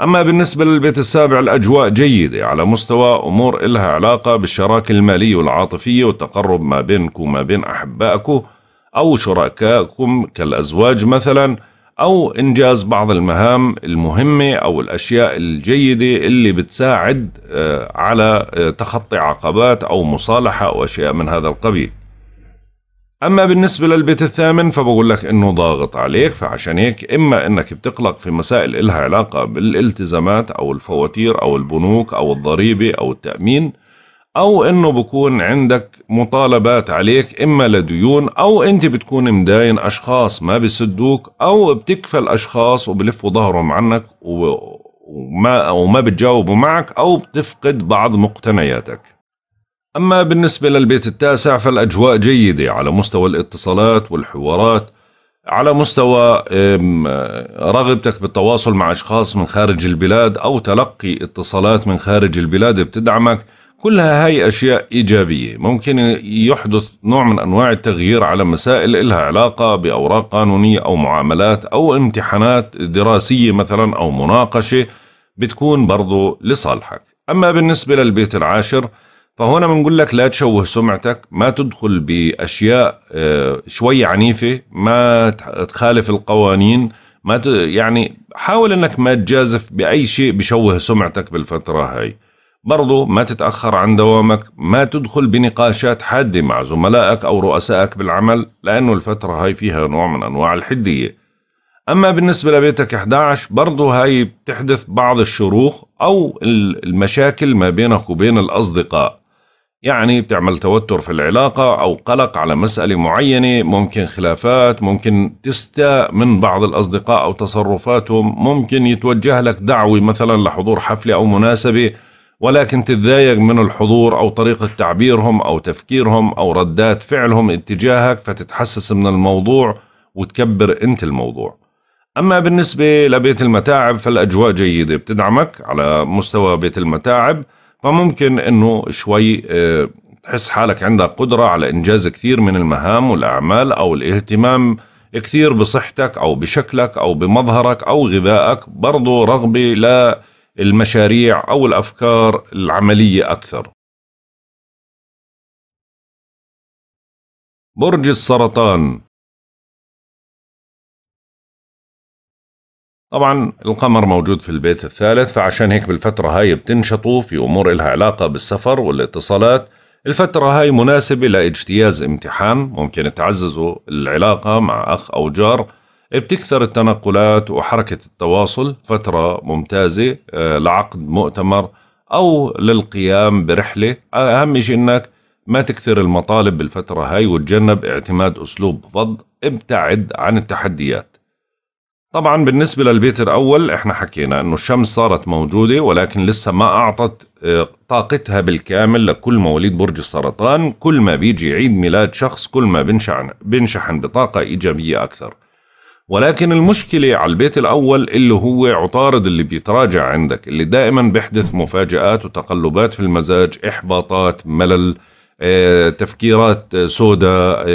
Speaker 2: اما بالنسبة للبيت السابع الاجواء جيدة على مستوى امور الها علاقة بالشراكة المالية والعاطفية والتقرب ما بينكم وما بين احبائكم او شركائكم كالازواج مثلا او انجاز بعض المهام المهمة او الاشياء الجيدة اللي بتساعد آه، على آه، تخطي عقبات او مصالحة او اشياء من هذا القبيل اما بالنسبه للبيت الثامن فبقول لك انه ضاغط عليك فعشان هيك اما انك بتقلق في مسائل إلها علاقه بالالتزامات او الفواتير او البنوك او الضريبه او التامين او انه بكون عندك مطالبات عليك اما لديون او انت بتكون مداين اشخاص ما بيسدوك او بتكفل اشخاص وبلفوا ظهرهم عنك وما وما بتجاوبوا معك او بتفقد بعض مقتنياتك أما بالنسبة للبيت التاسع فالأجواء جيدة على مستوى الاتصالات والحوارات على مستوى رغبتك بالتواصل مع أشخاص من خارج البلاد أو تلقي اتصالات من خارج البلاد بتدعمك كلها هاي أشياء إيجابية ممكن يحدث نوع من أنواع التغيير على مسائل إلها علاقة بأوراق قانونية أو معاملات أو امتحانات دراسية مثلا أو مناقشة بتكون برضو لصالحك أما بالنسبة للبيت العاشر فهنا بنقول لك لا تشوه سمعتك ما تدخل باشياء آه، شوي عنيفه ما تخالف القوانين ما ت... يعني حاول انك ما تجازف باي شيء بشوه سمعتك بالفتره هاي برضو ما تتأخر عن دوامك ما تدخل بنقاشات حادة مع زملائك أو رؤسائك بالعمل لأنه الفترة هاي فيها نوع من أنواع الحدية أما بالنسبة لبيتك 11 برضو هاي بتحدث بعض الشروخ أو المشاكل ما بينك وبين الأصدقاء يعني بتعمل توتر في العلاقة أو قلق على مسألة معينة ممكن خلافات ممكن تستاء من بعض الأصدقاء أو تصرفاتهم ممكن يتوجه لك دعوة مثلا لحضور حفلة أو مناسبة ولكن تتضايق من الحضور أو طريقة تعبيرهم أو تفكيرهم أو ردات فعلهم اتجاهك فتتحسس من الموضوع وتكبر أنت الموضوع أما بالنسبة لبيت المتاعب فالأجواء جيدة بتدعمك على مستوى بيت المتاعب فممكن انه شوي آه، تحس حالك عندك قدرة على انجاز كثير من المهام والاعمال او الاهتمام كثير بصحتك او بشكلك او بمظهرك او غذائك برضو رغبة للمشاريع
Speaker 3: او الافكار العملية اكثر برج السرطان طبعا القمر موجود في البيت الثالث فعشان هيك بالفترة
Speaker 2: هاي بتنشطوا في أمور إلها علاقة بالسفر والاتصالات الفترة هاي مناسبة لاجتياز امتحان ممكن تعززوا العلاقة مع أخ أو جار بتكثر التنقلات وحركة التواصل فترة ممتازة آه، لعقد مؤتمر أو للقيام برحلة أهم شيء أنك ما تكثر المطالب بالفترة هاي وتجنب اعتماد أسلوب فض ابتعد عن التحديات طبعا بالنسبة للبيت الأول احنا حكينا انه الشمس صارت موجودة ولكن لسه ما أعطت آه، طاقتها بالكامل لكل مواليد برج السرطان كل ما بيجي عيد ميلاد شخص كل ما بنشحن, بنشحن بطاقة إيجابية أكثر ولكن المشكلة على البيت الأول اللي هو عطارد اللي بيتراجع عندك اللي دائما بيحدث مفاجآت وتقلبات في المزاج إحباطات ملل آه، تفكيرات آه، سوداء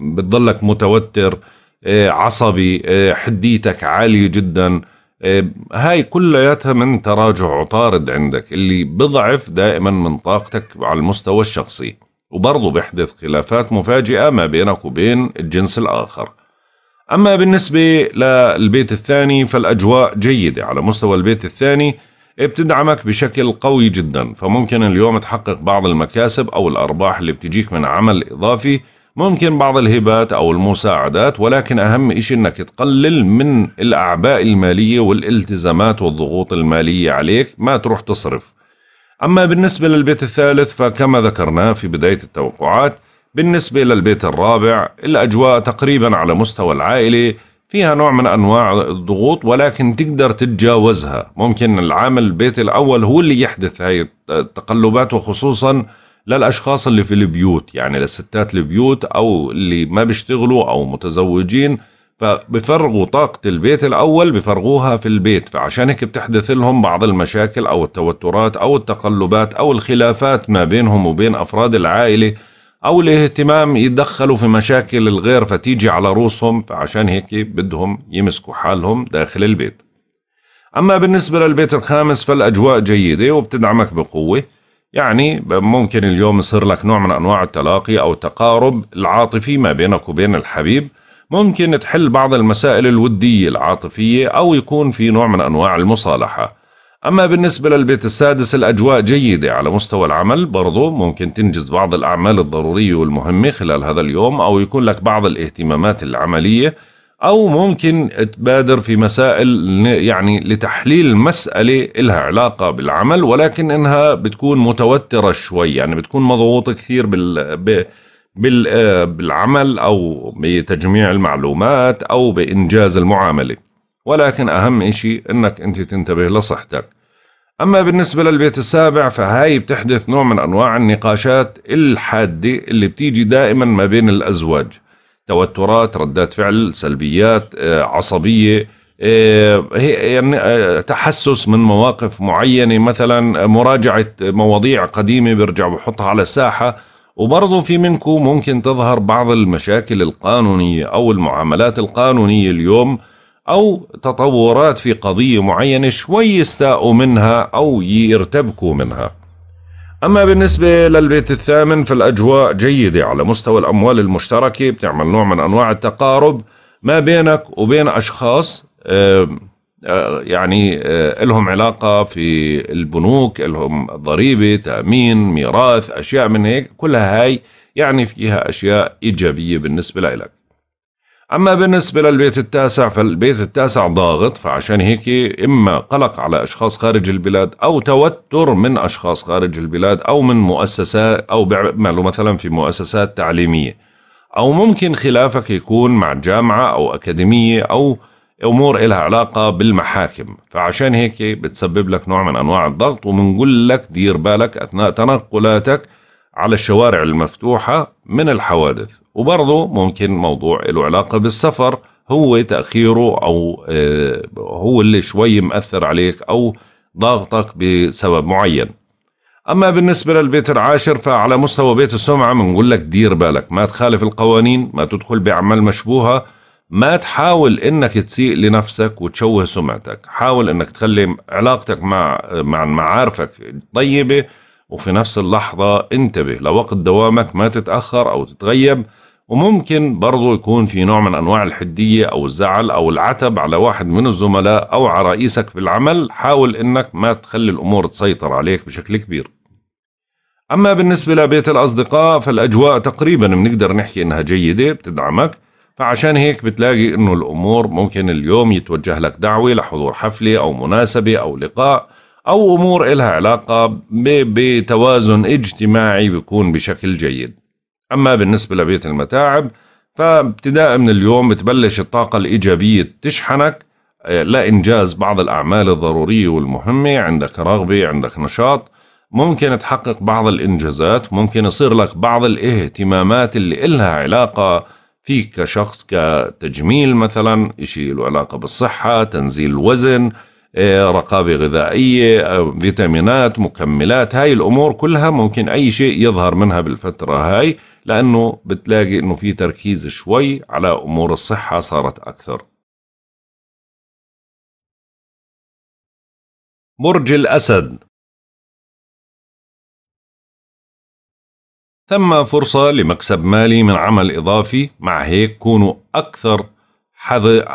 Speaker 2: بتضلك متوتر إيه، عصبي إيه، حديتك عالية جدا إيه، هاي كلياتها من تراجع عطارد عندك اللي بضعف دائما من طاقتك على المستوى الشخصي وبرضه بيحدث خلافات مفاجئة ما بينك وبين الجنس الآخر أما بالنسبة للبيت الثاني فالأجواء جيدة على مستوى البيت الثاني بتدعمك بشكل قوي جدا فممكن اليوم تحقق بعض المكاسب أو الأرباح اللي بتجيك من عمل إضافي ممكن بعض الهبات أو المساعدات ولكن أهم إشي أنك تقلل من الأعباء المالية والالتزامات والضغوط المالية عليك ما تروح تصرف أما بالنسبة للبيت الثالث فكما ذكرنا في بداية التوقعات بالنسبة للبيت الرابع الأجواء تقريبا على مستوى العائلة فيها نوع من أنواع الضغوط ولكن تقدر تتجاوزها ممكن العامل البيت الأول هو اللي يحدث هاي التقلبات وخصوصاً للأشخاص اللي في البيوت يعني للستات البيوت أو اللي ما بيشتغلوا أو متزوجين فبفرغوا طاقة البيت الأول بفرغوها في البيت فعشان هيك بتحدث لهم بعض المشاكل أو التوترات أو التقلبات أو الخلافات ما بينهم وبين أفراد العائلة أو الاهتمام يتدخلوا في مشاكل الغير فتيجي على روسهم فعشان هيك بدهم يمسكوا حالهم داخل البيت أما بالنسبة للبيت الخامس فالأجواء جيدة وبتدعمك بقوة يعني ممكن اليوم يصير لك نوع من أنواع التلاقي أو التقارب العاطفي ما بينك وبين الحبيب ممكن تحل بعض المسائل الودية العاطفية أو يكون في نوع من أنواع المصالحة أما بالنسبة للبيت السادس الأجواء جيدة على مستوى العمل برضو ممكن تنجز بعض الأعمال الضرورية والمهمة خلال هذا اليوم أو يكون لك بعض الاهتمامات العملية أو ممكن تبادر في مسائل يعني لتحليل مسألة إلها علاقة بالعمل ولكن إنها بتكون متوترة شوي يعني بتكون مضغوطة كثير بال آه، بالعمل أو بتجميع المعلومات أو بإنجاز المعاملة ولكن أهم إشي إنك أنت تنتبه لصحتك أما بالنسبة للبيت السابع فهاي بتحدث نوع من أنواع النقاشات الحادة اللي بتيجي دائما ما بين الأزواج توترات ردات فعل سلبيات آه، عصبية آه، يعني آه، تحسس من مواقف معينة مثلا مراجعة مواضيع قديمة برجع بحطها على الساحة وبرضه في منكم ممكن تظهر بعض المشاكل القانونية أو المعاملات القانونية اليوم أو تطورات في قضية معينة شوي يستاءوا منها أو يرتبكوا منها أما بالنسبة للبيت الثامن فالأجواء جيدة على مستوى الأموال المشتركة بتعمل نوع من أنواع التقارب ما بينك وبين أشخاص يعني لهم علاقة في البنوك لهم ضريبة تأمين ميراث أشياء من هيك كلها هاي يعني فيها أشياء إيجابية بالنسبة لك أما بالنسبة للبيت التاسع فالبيت التاسع ضاغط فعشان هيك إما قلق على أشخاص خارج البلاد أو توتر من أشخاص خارج البلاد أو من مؤسسات أو بيعملوا مثلا في مؤسسات تعليمية أو ممكن خلافك يكون مع جامعة أو أكاديمية أو أمور إلها علاقة بالمحاكم فعشان هيك بتسبب لك نوع من أنواع الضغط وبنقول لك دير بالك أثناء تنقلاتك على الشوارع المفتوحة من الحوادث وبرضه ممكن موضوع له علاقة بالسفر هو تأخيره أو آه، هو اللي شوي مأثر عليك أو ضاغطك بسبب معين أما بالنسبة للبيت العاشر فعلى مستوى بيت السمعة بنقول لك دير بالك ما تخالف القوانين ما تدخل بأعمال مشبوهة ما تحاول انك تسيء لنفسك وتشوه سمعتك حاول انك تخلي علاقتك مع مع معارفك طيبه وفي نفس اللحظه انتبه لوقت دوامك ما تتاخر او تتغيب وممكن برضه يكون في نوع من أنواع الحدية أو الزعل أو العتب على واحد من الزملاء أو على رئيسك في العمل حاول أنك ما تخلي الأمور تسيطر عليك بشكل كبير أما بالنسبة لبيت الأصدقاء فالأجواء تقريبا بنقدر نحكي إنها جيدة بتدعمك فعشان هيك بتلاقي إنه الأمور ممكن اليوم يتوجه لك دعوة لحضور حفلة أو مناسبة أو لقاء أو أمور إلها علاقة بتوازن اجتماعي بيكون بشكل جيد أما بالنسبة لبيت المتاعب فابتداء من اليوم بتبلش الطاقة الإيجابية تشحنك آه، لإنجاز بعض الأعمال الضرورية والمهمة عندك رغبة عندك نشاط ممكن تحقق بعض الإنجازات ممكن يصير لك بعض الاهتمامات اللي إلها علاقة فيك كشخص كتجميل مثلا إشي له علاقة بالصحة تنزيل الوزن آه، رقابة غذائية آه، فيتامينات مكملات هاي الأمور كلها ممكن أي شيء يظهر منها بالفترة هاي
Speaker 1: لأنه بتلاقي إنه في تركيز شوي على أمور الصحة صارت أكثر
Speaker 3: برج الأسد ثم فرصة
Speaker 1: لمكسب مالي من عمل إضافي مع هيك كونوا أكثر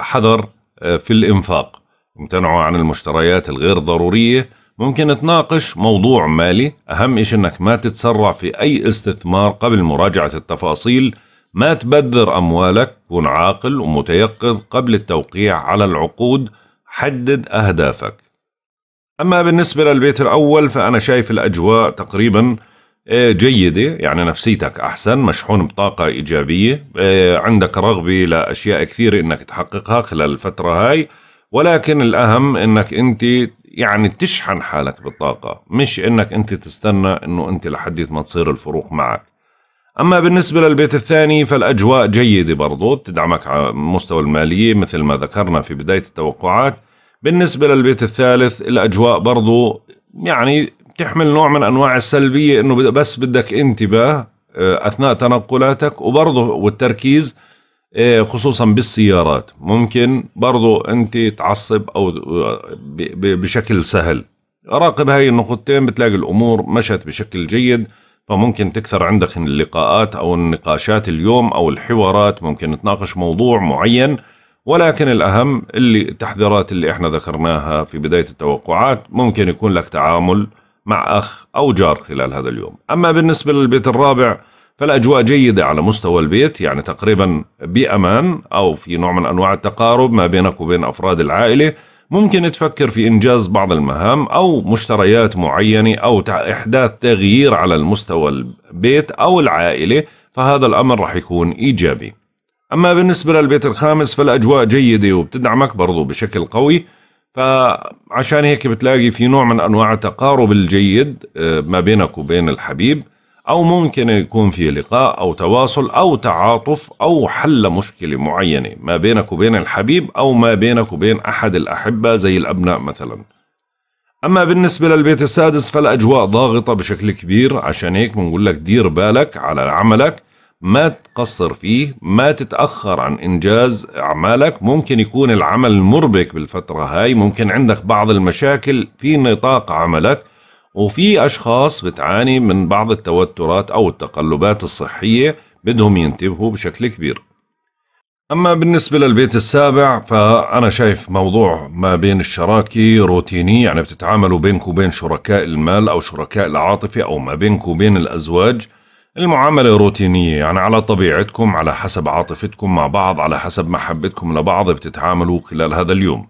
Speaker 2: حذر آه، في الإنفاق امتنعوا عن المشتريات الغير ضرورية ممكن تناقش موضوع مالي أهم إشي أنك ما تتسرع في أي استثمار قبل مراجعة التفاصيل ما تبذر أموالك كن عاقل ومتيقظ قبل التوقيع على العقود حدد أهدافك أما بالنسبة للبيت الأول فأنا شايف الأجواء تقريبا آه، جيدة يعني نفسيتك أحسن مشحون بطاقة إيجابية آه، عندك رغبة لأشياء كثيرة أنك تحققها خلال الفترة هاي ولكن الأهم أنك أنت يعني تشحن حالك بالطاقه مش انك انت تستنى انه انت لحد ما تصير الفروق معك اما بالنسبه للبيت الثاني فالاجواء جيده برضو بتدعمك على مستوى الماليه مثل ما ذكرنا في بدايه التوقعات بالنسبه للبيت الثالث الاجواء برضو يعني بتحمل نوع من انواع السلبيه انه بس بدك انتباه اثناء تنقلاتك وبرضه والتركيز إيه، خصوصا بالسيارات ممكن برضو انت تعصب او بشكل سهل راقب هاي النقطتين بتلاقي الامور مشت بشكل جيد فممكن تكثر عندك اللقاءات او النقاشات اليوم او الحوارات ممكن تناقش موضوع معين ولكن الاهم اللي التحذيرات اللي احنا ذكرناها في بدايه التوقعات ممكن يكون لك تعامل مع اخ او جار خلال هذا اليوم اما بالنسبه للبيت الرابع فالأجواء جيدة على مستوى البيت يعني تقريبا بأمان أو في نوع من أنواع التقارب ما بينك وبين أفراد العائلة ممكن تفكر في إنجاز بعض المهام أو مشتريات معينة أو إحداث تغيير على المستوى البيت أو العائلة فهذا الأمر راح يكون إيجابي أما بالنسبة للبيت الخامس فالأجواء جيدة وبتدعمك برضو بشكل قوي فعشان هيك بتلاقي في نوع من أنواع التقارب الجيد آه، ما بينك وبين الحبيب أو ممكن يكون في لقاء أو تواصل أو تعاطف أو حل مشكلة معينة ما بينك وبين الحبيب أو ما بينك وبين أحد الأحبة زي الأبناء مثلا أما بالنسبة للبيت السادس فالأجواء ضاغطة بشكل كبير عشان هيك بنقول لك دير بالك على عملك ما تقصر فيه ما تتأخر عن إنجاز أعمالك ممكن يكون العمل مربك بالفترة هاي ممكن عندك بعض المشاكل في نطاق عملك وفي أشخاص بتعاني من بعض التوترات أو التقلبات الصحية بدهم ينتبهوا بشكل كبير أما بالنسبة للبيت السابع فأنا شايف موضوع ما بين الشراكة روتيني يعني بتتعاملوا بينك وبين شركاء المال أو شركاء العاطفة أو ما بينك وبين الأزواج المعاملة روتينية يعني على طبيعتكم على حسب عاطفتكم مع بعض على حسب محبتكم لبعض بتتعاملوا خلال هذا اليوم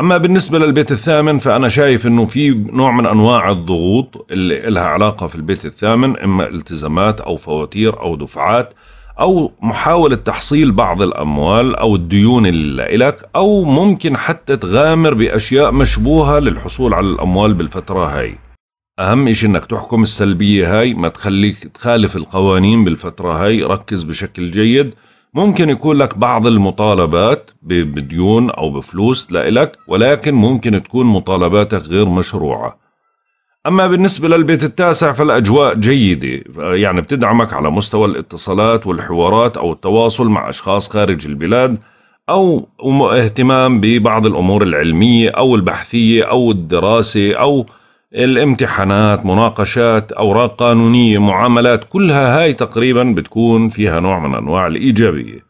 Speaker 2: اما بالنسبه للبيت الثامن فانا شايف انه في نوع من انواع الضغوط اللي لها علاقه في البيت الثامن اما التزامات او فواتير او دفعات او محاوله تحصيل بعض الاموال او الديون اللي لك او ممكن حتى تغامر باشياء مشبوهه للحصول على الاموال بالفتره هاي اهم إشي انك تحكم السلبيه هاي ما تخليك تخالف القوانين بالفتره هاي ركز بشكل جيد ممكن يكون لك بعض المطالبات بديون أو بفلوس لإلك ولكن ممكن تكون مطالباتك غير مشروعة أما بالنسبة للبيت التاسع فالأجواء جيدة يعني بتدعمك على مستوى الاتصالات والحوارات أو التواصل مع أشخاص خارج البلاد أو اهتمام ببعض الأمور العلمية أو البحثية أو الدراسة أو الامتحانات مناقشات أوراق قانونية معاملات كلها هاي تقريبا بتكون فيها نوع من أنواع الإيجابية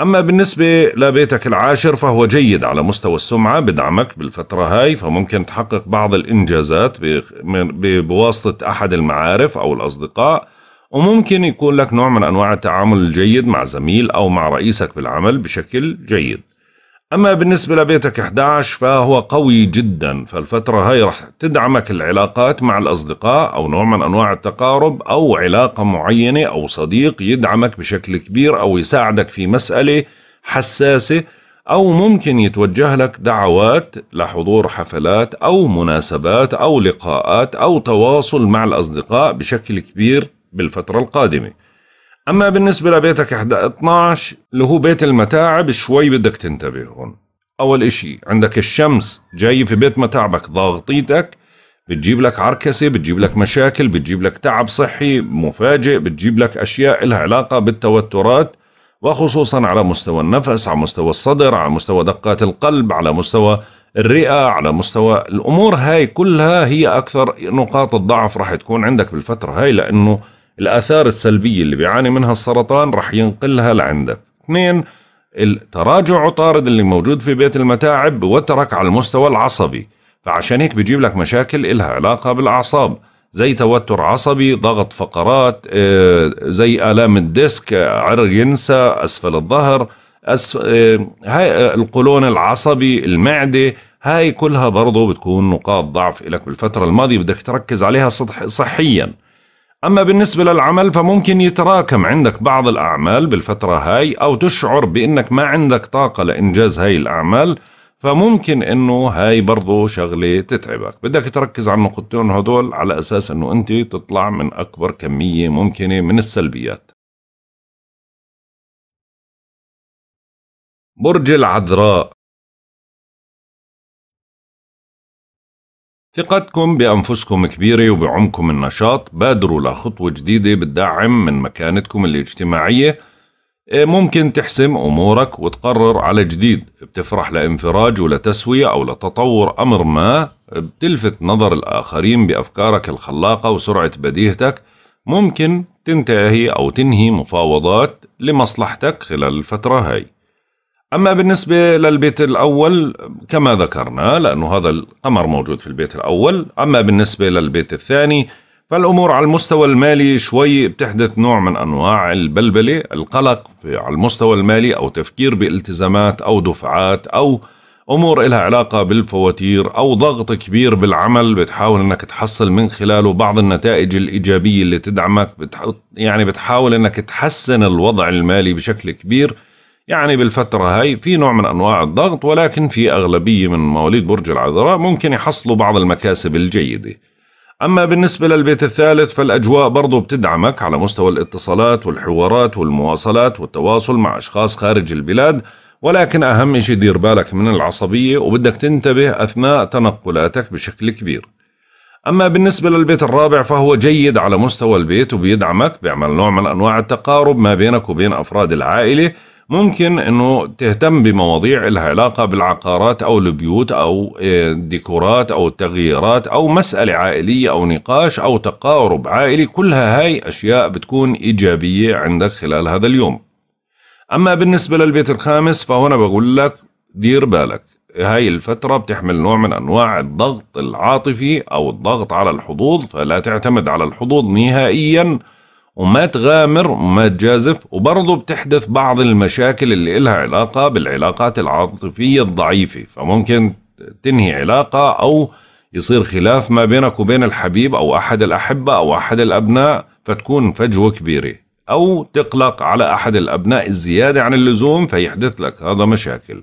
Speaker 2: أما بالنسبة لبيتك العاشر فهو جيد على مستوى السمعة بدعمك بالفترة هاي فممكن تحقق بعض الإنجازات بواسطة أحد المعارف أو الأصدقاء وممكن يكون لك نوع من أنواع التعامل الجيد مع زميل أو مع رئيسك بالعمل بشكل جيد أما بالنسبة لبيتك 11 فهو قوي جدا فالفترة هاي رح تدعمك العلاقات مع الأصدقاء أو نوع من أنواع التقارب أو علاقة معينة أو صديق يدعمك بشكل كبير أو يساعدك في مسألة حساسة أو ممكن يتوجه لك دعوات لحضور حفلات أو مناسبات أو لقاءات أو تواصل مع الأصدقاء بشكل كبير بالفترة القادمة أما بالنسبة لبيتك 11 اللي هو بيت المتاعب شوي بدك تنتبه هون أول إشي عندك الشمس جاي في بيت متاعبك ضاغطيتك بتجيب لك عركسة بتجيب لك مشاكل بتجيب لك تعب صحي مفاجئ بتجيب لك أشياء لها علاقة بالتوترات وخصوصا على مستوى النفس على مستوى الصدر على مستوى دقات القلب على مستوى الرئة على مستوى الأمور هاي كلها هي أكثر نقاط الضعف راح تكون عندك بالفترة هاي لأنه الآثار السلبية اللي بيعاني منها السرطان رح ينقلها لعندك اثنين التراجع عطارد اللي موجود في بيت المتاعب بوترك على المستوى العصبي فعشان هيك بيجيب لك مشاكل إلها علاقة بالأعصاب زي توتر عصبي ضغط فقرات آه، زي آلام الديسك عرق ينسى أسفل الظهر أسف... آه، هاي آه، القولون العصبي المعدة هاي كلها برضو بتكون نقاط ضعف لك بالفترة الماضية بدك تركز عليها صحيا أما بالنسبة للعمل فممكن يتراكم عندك بعض الأعمال بالفترة هاي أو تشعر بأنك ما عندك طاقة لإنجاز هاي الأعمال فممكن أنه هاي برضو شغلة تتعبك بدك تركز على
Speaker 1: النقطتين هدول على أساس أنه أنت تطلع من أكبر كمية ممكنة من السلبيات
Speaker 3: برج العذراء ثقتكم
Speaker 1: بأنفسكم كبيرة وبعمكم النشاط بادروا لخطوة جديدة بتدعم من مكانتكم
Speaker 2: الاجتماعية إيه، ممكن تحسم أمورك وتقرر على جديد بتفرح لانفراج ولتسوية أو لتطور أمر ما بتلفت نظر الآخرين بأفكارك الخلاقة وسرعة بديهتك ممكن تنتهي أو تنهي مفاوضات لمصلحتك خلال الفترة هاي أما بالنسبة للبيت الأول كما ذكرنا لأنه هذا القمر موجود في البيت الأول أما بالنسبة للبيت الثاني فالأمور على المستوى المالي شوي بتحدث نوع من أنواع البلبلة القلق على المستوى المالي أو تفكير بالتزامات أو دفعات أو أمور إلها علاقة بالفواتير أو ضغط كبير بالعمل بتحاول أنك تحصل من خلاله بعض النتائج الإيجابية اللي تدعمك بتح... يعني بتحاول أنك تحسن الوضع المالي بشكل كبير يعني بالفترة هاي في نوع من أنواع الضغط ولكن في أغلبية من مواليد برج العذراء ممكن يحصلوا بعض المكاسب الجيدة أما بالنسبة للبيت الثالث فالأجواء برضو بتدعمك على مستوى الاتصالات والحوارات والمواصلات والتواصل مع أشخاص خارج البلاد ولكن أهم شيء دير بالك من العصبية وبدك تنتبه أثناء تنقلاتك بشكل كبير أما بالنسبة للبيت الرابع فهو جيد على مستوى البيت وبيدعمك بيعمل نوع من أنواع التقارب ما بينك وبين أفراد العائلة ممكن انه تهتم بمواضيع لها علاقه بالعقارات او البيوت او الديكورات آه، او التغييرات او مساله عائليه او نقاش او تقارب عائلي كلها هاي اشياء بتكون ايجابيه عندك خلال هذا اليوم اما بالنسبه للبيت الخامس فهنا بقول لك دير بالك هاي الفترة بتحمل نوع من أنواع الضغط العاطفي أو الضغط على الحظوظ فلا تعتمد على الحظوظ نهائياً وما تغامر وما تجازف وبرضه بتحدث بعض المشاكل اللي إلها علاقة بالعلاقات العاطفية الضعيفة فممكن تنهي علاقة أو يصير خلاف ما بينك وبين الحبيب أو أحد الأحبة أو أحد الأبناء فتكون فجوة كبيرة أو تقلق على أحد الأبناء الزيادة عن اللزوم فيحدث لك هذا مشاكل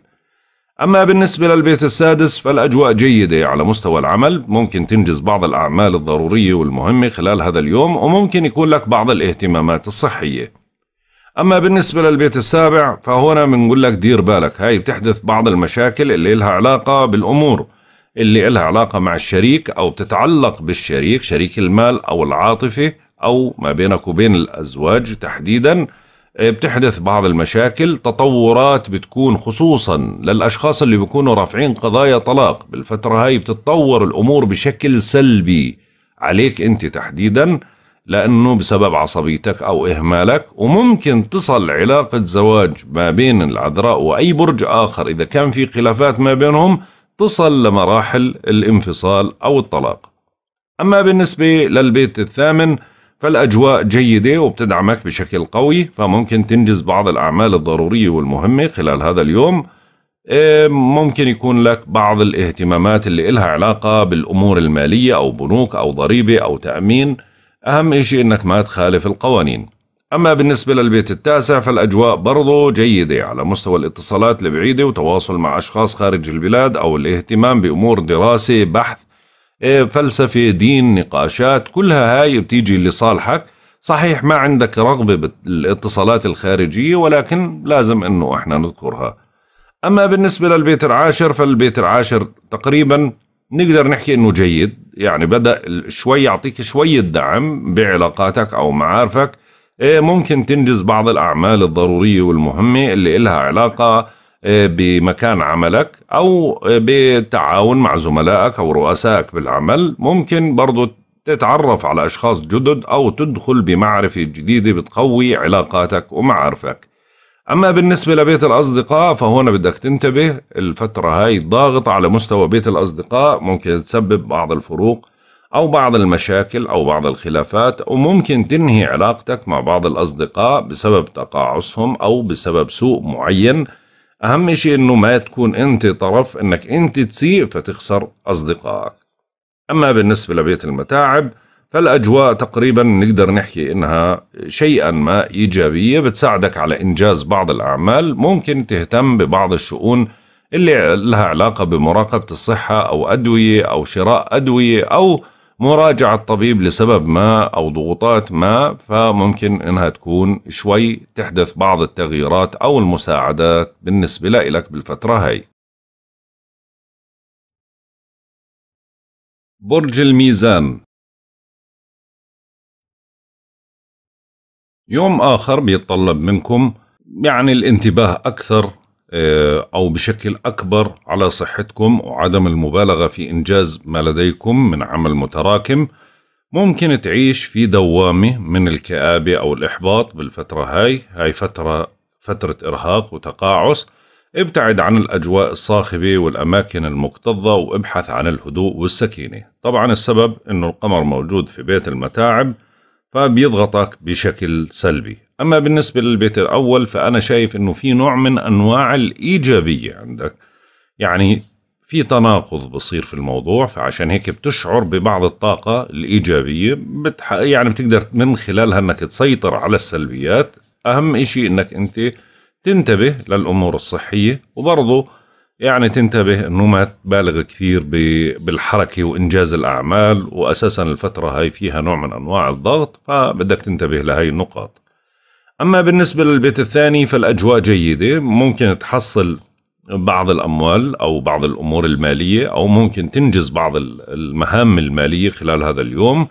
Speaker 2: أما بالنسبة للبيت السادس فالأجواء جيدة على مستوى العمل ممكن تنجز بعض الأعمال الضرورية والمهمة خلال هذا اليوم وممكن يكون لك بعض الاهتمامات الصحية أما بالنسبة للبيت السابع فهنا بنقول لك دير بالك هاي بتحدث بعض المشاكل اللي لها علاقة بالأمور اللي لها علاقة مع الشريك أو بتتعلق بالشريك شريك المال أو العاطفة أو ما بينك وبين الأزواج تحديداً آه، بتحدث بعض المشاكل تطورات بتكون خصوصا للأشخاص اللي بيكونوا رافعين قضايا طلاق بالفترة هاي بتتطور الأمور بشكل سلبي عليك أنت تحديدا لأنه بسبب عصبيتك أو إهمالك وممكن تصل علاقة زواج ما بين العذراء وأي برج آخر إذا كان في خلافات ما بينهم تصل لمراحل الانفصال أو الطلاق أما بالنسبة للبيت الثامن فالأجواء جيدة وبتدعمك بشكل قوي فممكن تنجز بعض الأعمال الضرورية والمهمة خلال هذا اليوم إيه، ممكن يكون لك بعض الاهتمامات اللي إلها علاقة بالأمور المالية أو بنوك أو ضريبة أو تأمين أهم شيء أنك ما تخالف القوانين أما بالنسبة للبيت التاسع فالأجواء برضو جيدة على مستوى الاتصالات البعيدة وتواصل مع أشخاص خارج البلاد أو الاهتمام بأمور دراسة بحث إيه، فلسفة دين نقاشات كلها هاي بتيجي لصالحك صحيح ما عندك رغبة بالاتصالات الخارجية ولكن لازم أنه إحنا نذكرها أما بالنسبة للبيت العاشر فالبيت العاشر تقريبا نقدر نحكي أنه جيد يعني بدأ شوي يعطيك شوية دعم بعلاقاتك أو معارفك إيه، ممكن تنجز بعض الأعمال الضرورية والمهمة اللي إلها علاقة آه، بمكان عملك أو آه، بالتعاون مع زملائك أو رؤسائك بالعمل ممكن برضو تتعرف على أشخاص جدد أو تدخل بمعرفة جديدة بتقوي علاقاتك ومعارفك أما بالنسبة لبيت الأصدقاء فهون بدك تنتبه الفترة هاي ضاغطة على مستوى بيت الأصدقاء ممكن تسبب بعض الفروق أو بعض المشاكل أو بعض الخلافات وممكن تنهي علاقتك مع بعض الأصدقاء بسبب تقاعسهم أو بسبب سوء معين أهم شيء إنه ما تكون أنت طرف إنك أنت تسيء فتخسر أصدقائك أما بالنسبة لبيت المتاعب فالأجواء تقريبا نقدر نحكي إنها شيئا ما إيجابية بتساعدك على إنجاز بعض الأعمال ممكن تهتم ببعض الشؤون اللي لها علاقة بمراقبة الصحة أو أدوية أو شراء أدوية أو مراجعة طبيب لسبب ما أو ضغوطات ما فممكن أنها تكون
Speaker 1: شوي تحدث بعض التغييرات أو المساعدات بالنسبة لك بالفترة هاي
Speaker 3: برج الميزان يوم آخر
Speaker 1: بيتطلب منكم يعني الانتباه أكثر آه، أو بشكل
Speaker 2: أكبر على صحتكم وعدم المبالغة في إنجاز ما لديكم من عمل متراكم ممكن تعيش في دوامة من الكآبة أو الإحباط بالفترة هاي هاي فترة فترة إرهاق وتقاعس ابتعد عن الأجواء الصاخبة والأماكن المكتظة وابحث عن الهدوء والسكينة طبعا السبب أنه القمر موجود في بيت المتاعب فبيضغطك بشكل سلبي أما بالنسبة للبيت الأول فأنا شايف أنه في نوع من أنواع الإيجابية عندك يعني في تناقض بصير في الموضوع فعشان هيك بتشعر ببعض الطاقة الإيجابية بتح... يعني بتقدر من خلالها أنك تسيطر على السلبيات أهم إشي أنك أنت تنتبه للأمور الصحية وبرضه يعني تنتبه انه ما تبالغ كثير بالحركه وانجاز الاعمال واساسا الفتره هاي فيها نوع من انواع الضغط فبدك تنتبه لهي النقاط اما بالنسبه للبيت الثاني فالاجواء جيده ممكن تحصل بعض الاموال او بعض الامور الماليه او ممكن تنجز بعض المهام الماليه خلال هذا اليوم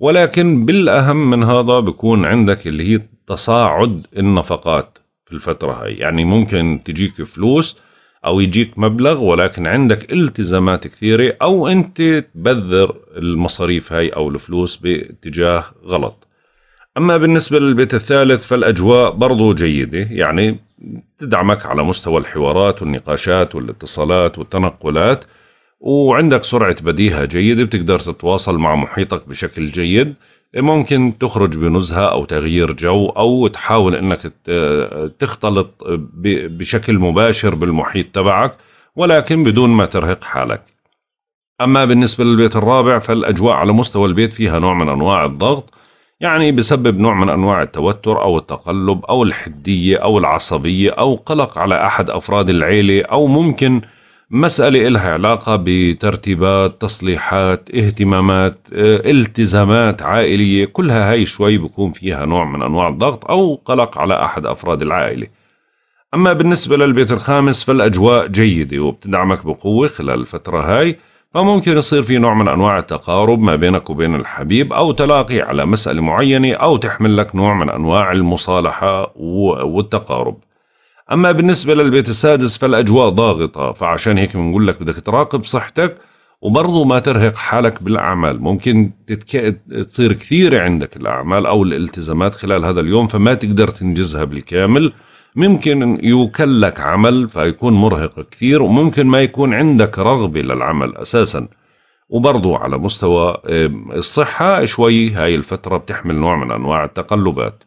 Speaker 2: ولكن بالاهم من هذا بكون عندك اللي هي تصاعد النفقات في الفتره هاي يعني ممكن تجيك فلوس او يجيك مبلغ ولكن عندك التزامات كثيره او انت تبذر المصاريف هاي او الفلوس باتجاه غلط اما بالنسبه للبيت الثالث فالاجواء برضو جيده يعني تدعمك على مستوى الحوارات والنقاشات والاتصالات والتنقلات وعندك سرعه بديهه جيده بتقدر تتواصل مع محيطك بشكل جيد ممكن تخرج بنزهة أو تغيير جو أو تحاول أنك تختلط بشكل مباشر بالمحيط تبعك ولكن بدون ما ترهق حالك أما بالنسبة للبيت الرابع فالأجواء على مستوى البيت فيها نوع من أنواع الضغط يعني بسبب نوع من أنواع التوتر أو التقلب أو الحدية أو العصبية أو قلق على أحد أفراد العيلة أو ممكن مسألة إلها علاقة بترتيبات تصليحات اهتمامات آه، التزامات عائلية كلها هاي شوي بكون فيها نوع من أنواع الضغط أو قلق على أحد أفراد العائلة أما بالنسبة للبيت الخامس فالأجواء جيدة وبتدعمك بقوة خلال الفترة هاي فممكن يصير في نوع من أنواع التقارب ما بينك وبين الحبيب أو تلاقي على مسألة معينة أو تحمل لك نوع من أنواع المصالحة والتقارب أما بالنسبة للبيت السادس فالأجواء ضاغطة فعشان هيك بنقول لك بدك تراقب صحتك وبرضه ما ترهق حالك بالأعمال ممكن تتك... تصير كثيرة عندك الأعمال أو الالتزامات خلال هذا اليوم فما تقدر تنجزها بالكامل ممكن يوكلك عمل فيكون مرهق كثير وممكن ما يكون عندك رغبة للعمل أساساً وبرضو على مستوى الصحة شوي هاي الفترة بتحمل نوع من أنواع التقلبات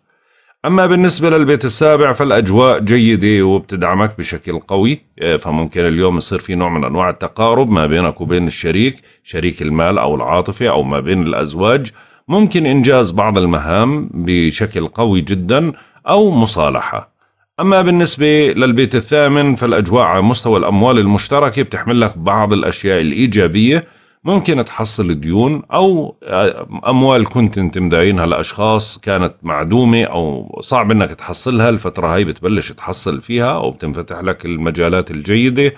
Speaker 2: أما بالنسبة للبيت السابع فالأجواء جيدة وبتدعمك بشكل قوي آه، فممكن اليوم يصير في نوع من أنواع التقارب ما بينك وبين الشريك شريك المال أو العاطفة أو ما بين الأزواج ممكن إنجاز بعض المهام بشكل قوي جدا أو مصالحة أما بالنسبة للبيت الثامن فالأجواء على مستوى الأموال المشتركة بتحمل لك بعض الأشياء الإيجابية ممكن تحصل ديون او اموال كنت انت مدعينها لاشخاص كانت معدومه او صعب انك تحصلها الفتره هاي بتبلش تحصل فيها او بتنفتح لك المجالات الجيده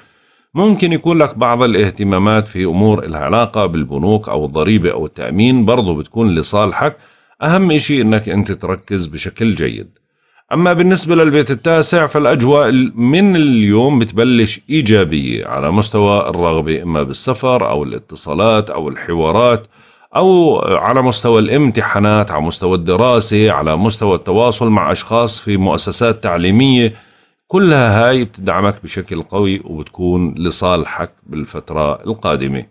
Speaker 2: ممكن يكون لك بعض الاهتمامات في امور لها علاقه بالبنوك او الضريبه او التامين برضو بتكون لصالحك اهم شيء انك انت تركز بشكل جيد أما بالنسبة للبيت التاسع فالأجواء من اليوم بتبلش إيجابية على مستوى الرغبة إما بالسفر أو الاتصالات أو الحوارات أو على مستوى الامتحانات على مستوى الدراسة على مستوى التواصل مع أشخاص في مؤسسات تعليمية كلها هاي بتدعمك بشكل قوي وبتكون لصالحك بالفترة القادمة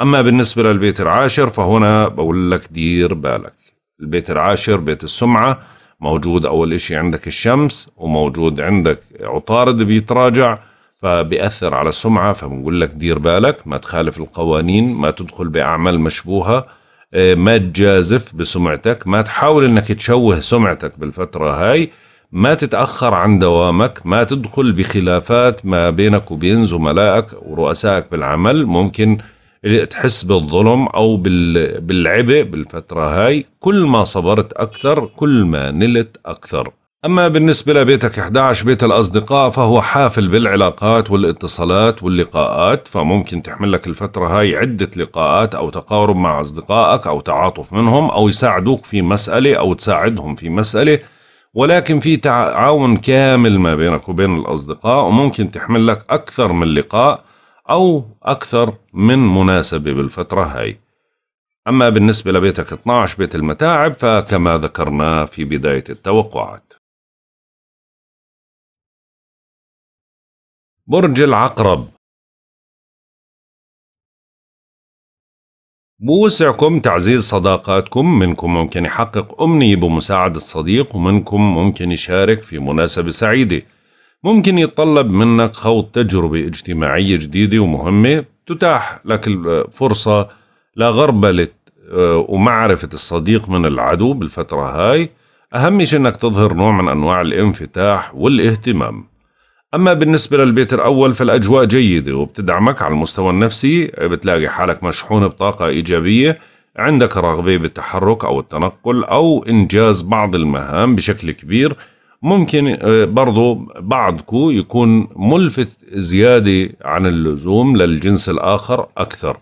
Speaker 2: أما بالنسبة للبيت العاشر فهنا بقول لك دير بالك البيت العاشر بيت السمعة موجود أول إشي عندك الشمس وموجود عندك عطارد بيتراجع فبيأثر على السمعة فبنقول لك دير بالك ما تخالف القوانين ما تدخل بأعمال مشبوهة آه، ما تجازف بسمعتك ما تحاول أنك تشوه سمعتك بالفترة هاي ما تتأخر عن دوامك ما تدخل بخلافات ما بينك وبين زملائك ورؤسائك بالعمل ممكن تحس بالظلم او بالعبء بالفتره هاي كل ما صبرت اكثر كل ما نلت اكثر أما بالنسبة لبيتك 11 بيت الأصدقاء فهو حافل بالعلاقات والاتصالات واللقاءات فممكن تحمل لك الفترة هاي عدة لقاءات أو تقارب مع أصدقائك أو تعاطف منهم أو يساعدوك في مسألة أو تساعدهم في مسألة ولكن في تعاون كامل ما بينك وبين الأصدقاء وممكن تحمل لك أكثر من لقاء أو أكثر من مناسبة بالفترة هاي أما
Speaker 1: بالنسبة لبيتك 12 بيت المتاعب فكما ذكرنا في بداية التوقعات
Speaker 3: برج العقرب بوسعكم
Speaker 1: تعزيز صداقاتكم منكم ممكن يحقق أمنية بمساعدة صديق ومنكم ممكن
Speaker 2: يشارك في مناسبة سعيدة ممكن يتطلب منك خوض تجربة اجتماعية جديدة ومهمة تتاح لك الفرصة لغربلة آه، ومعرفة الصديق من العدو بالفترة هاي أهم شيء أنك تظهر نوع من أنواع الانفتاح والاهتمام أما بالنسبة للبيت الأول فالأجواء جيدة وبتدعمك على المستوى النفسي بتلاقي حالك مشحون بطاقة إيجابية عندك رغبة بالتحرك أو التنقل أو إنجاز بعض المهام بشكل كبير ممكن آه، برضو بعضكو يكون ملفت زيادة عن اللزوم للجنس الآخر أكثر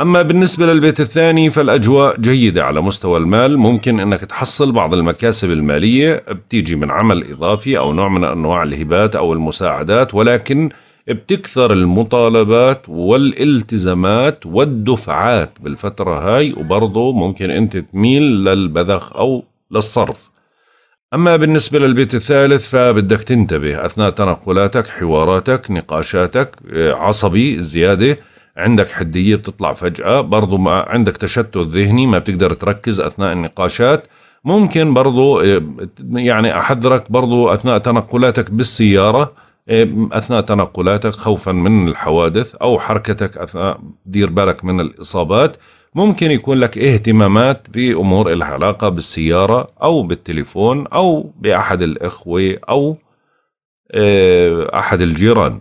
Speaker 2: أما بالنسبة للبيت الثاني فالأجواء جيدة على مستوى المال ممكن أنك تحصل بعض المكاسب المالية بتيجي من عمل إضافي أو نوع من أنواع الهبات أو المساعدات ولكن بتكثر المطالبات والالتزامات والدفعات بالفترة هاي وبرضو ممكن أنت تميل للبذخ أو للصرف أما بالنسبة للبيت الثالث فبدك تنتبه أثناء تنقلاتك حواراتك نقاشاتك آه، عصبي زيادة عندك حدية بتطلع فجأة برضو ما عندك تشتت ذهني ما بتقدر تركز أثناء النقاشات ممكن برضو آه، يعني أحذرك برضو أثناء تنقلاتك بالسيارة آه، أثناء تنقلاتك خوفا من الحوادث أو حركتك أثناء دير بالك من الإصابات ممكن يكون لك اهتمامات بأمور لها علاقة بالسيارة أو بالتليفون أو بأحد الإخوة أو آه، أحد الجيران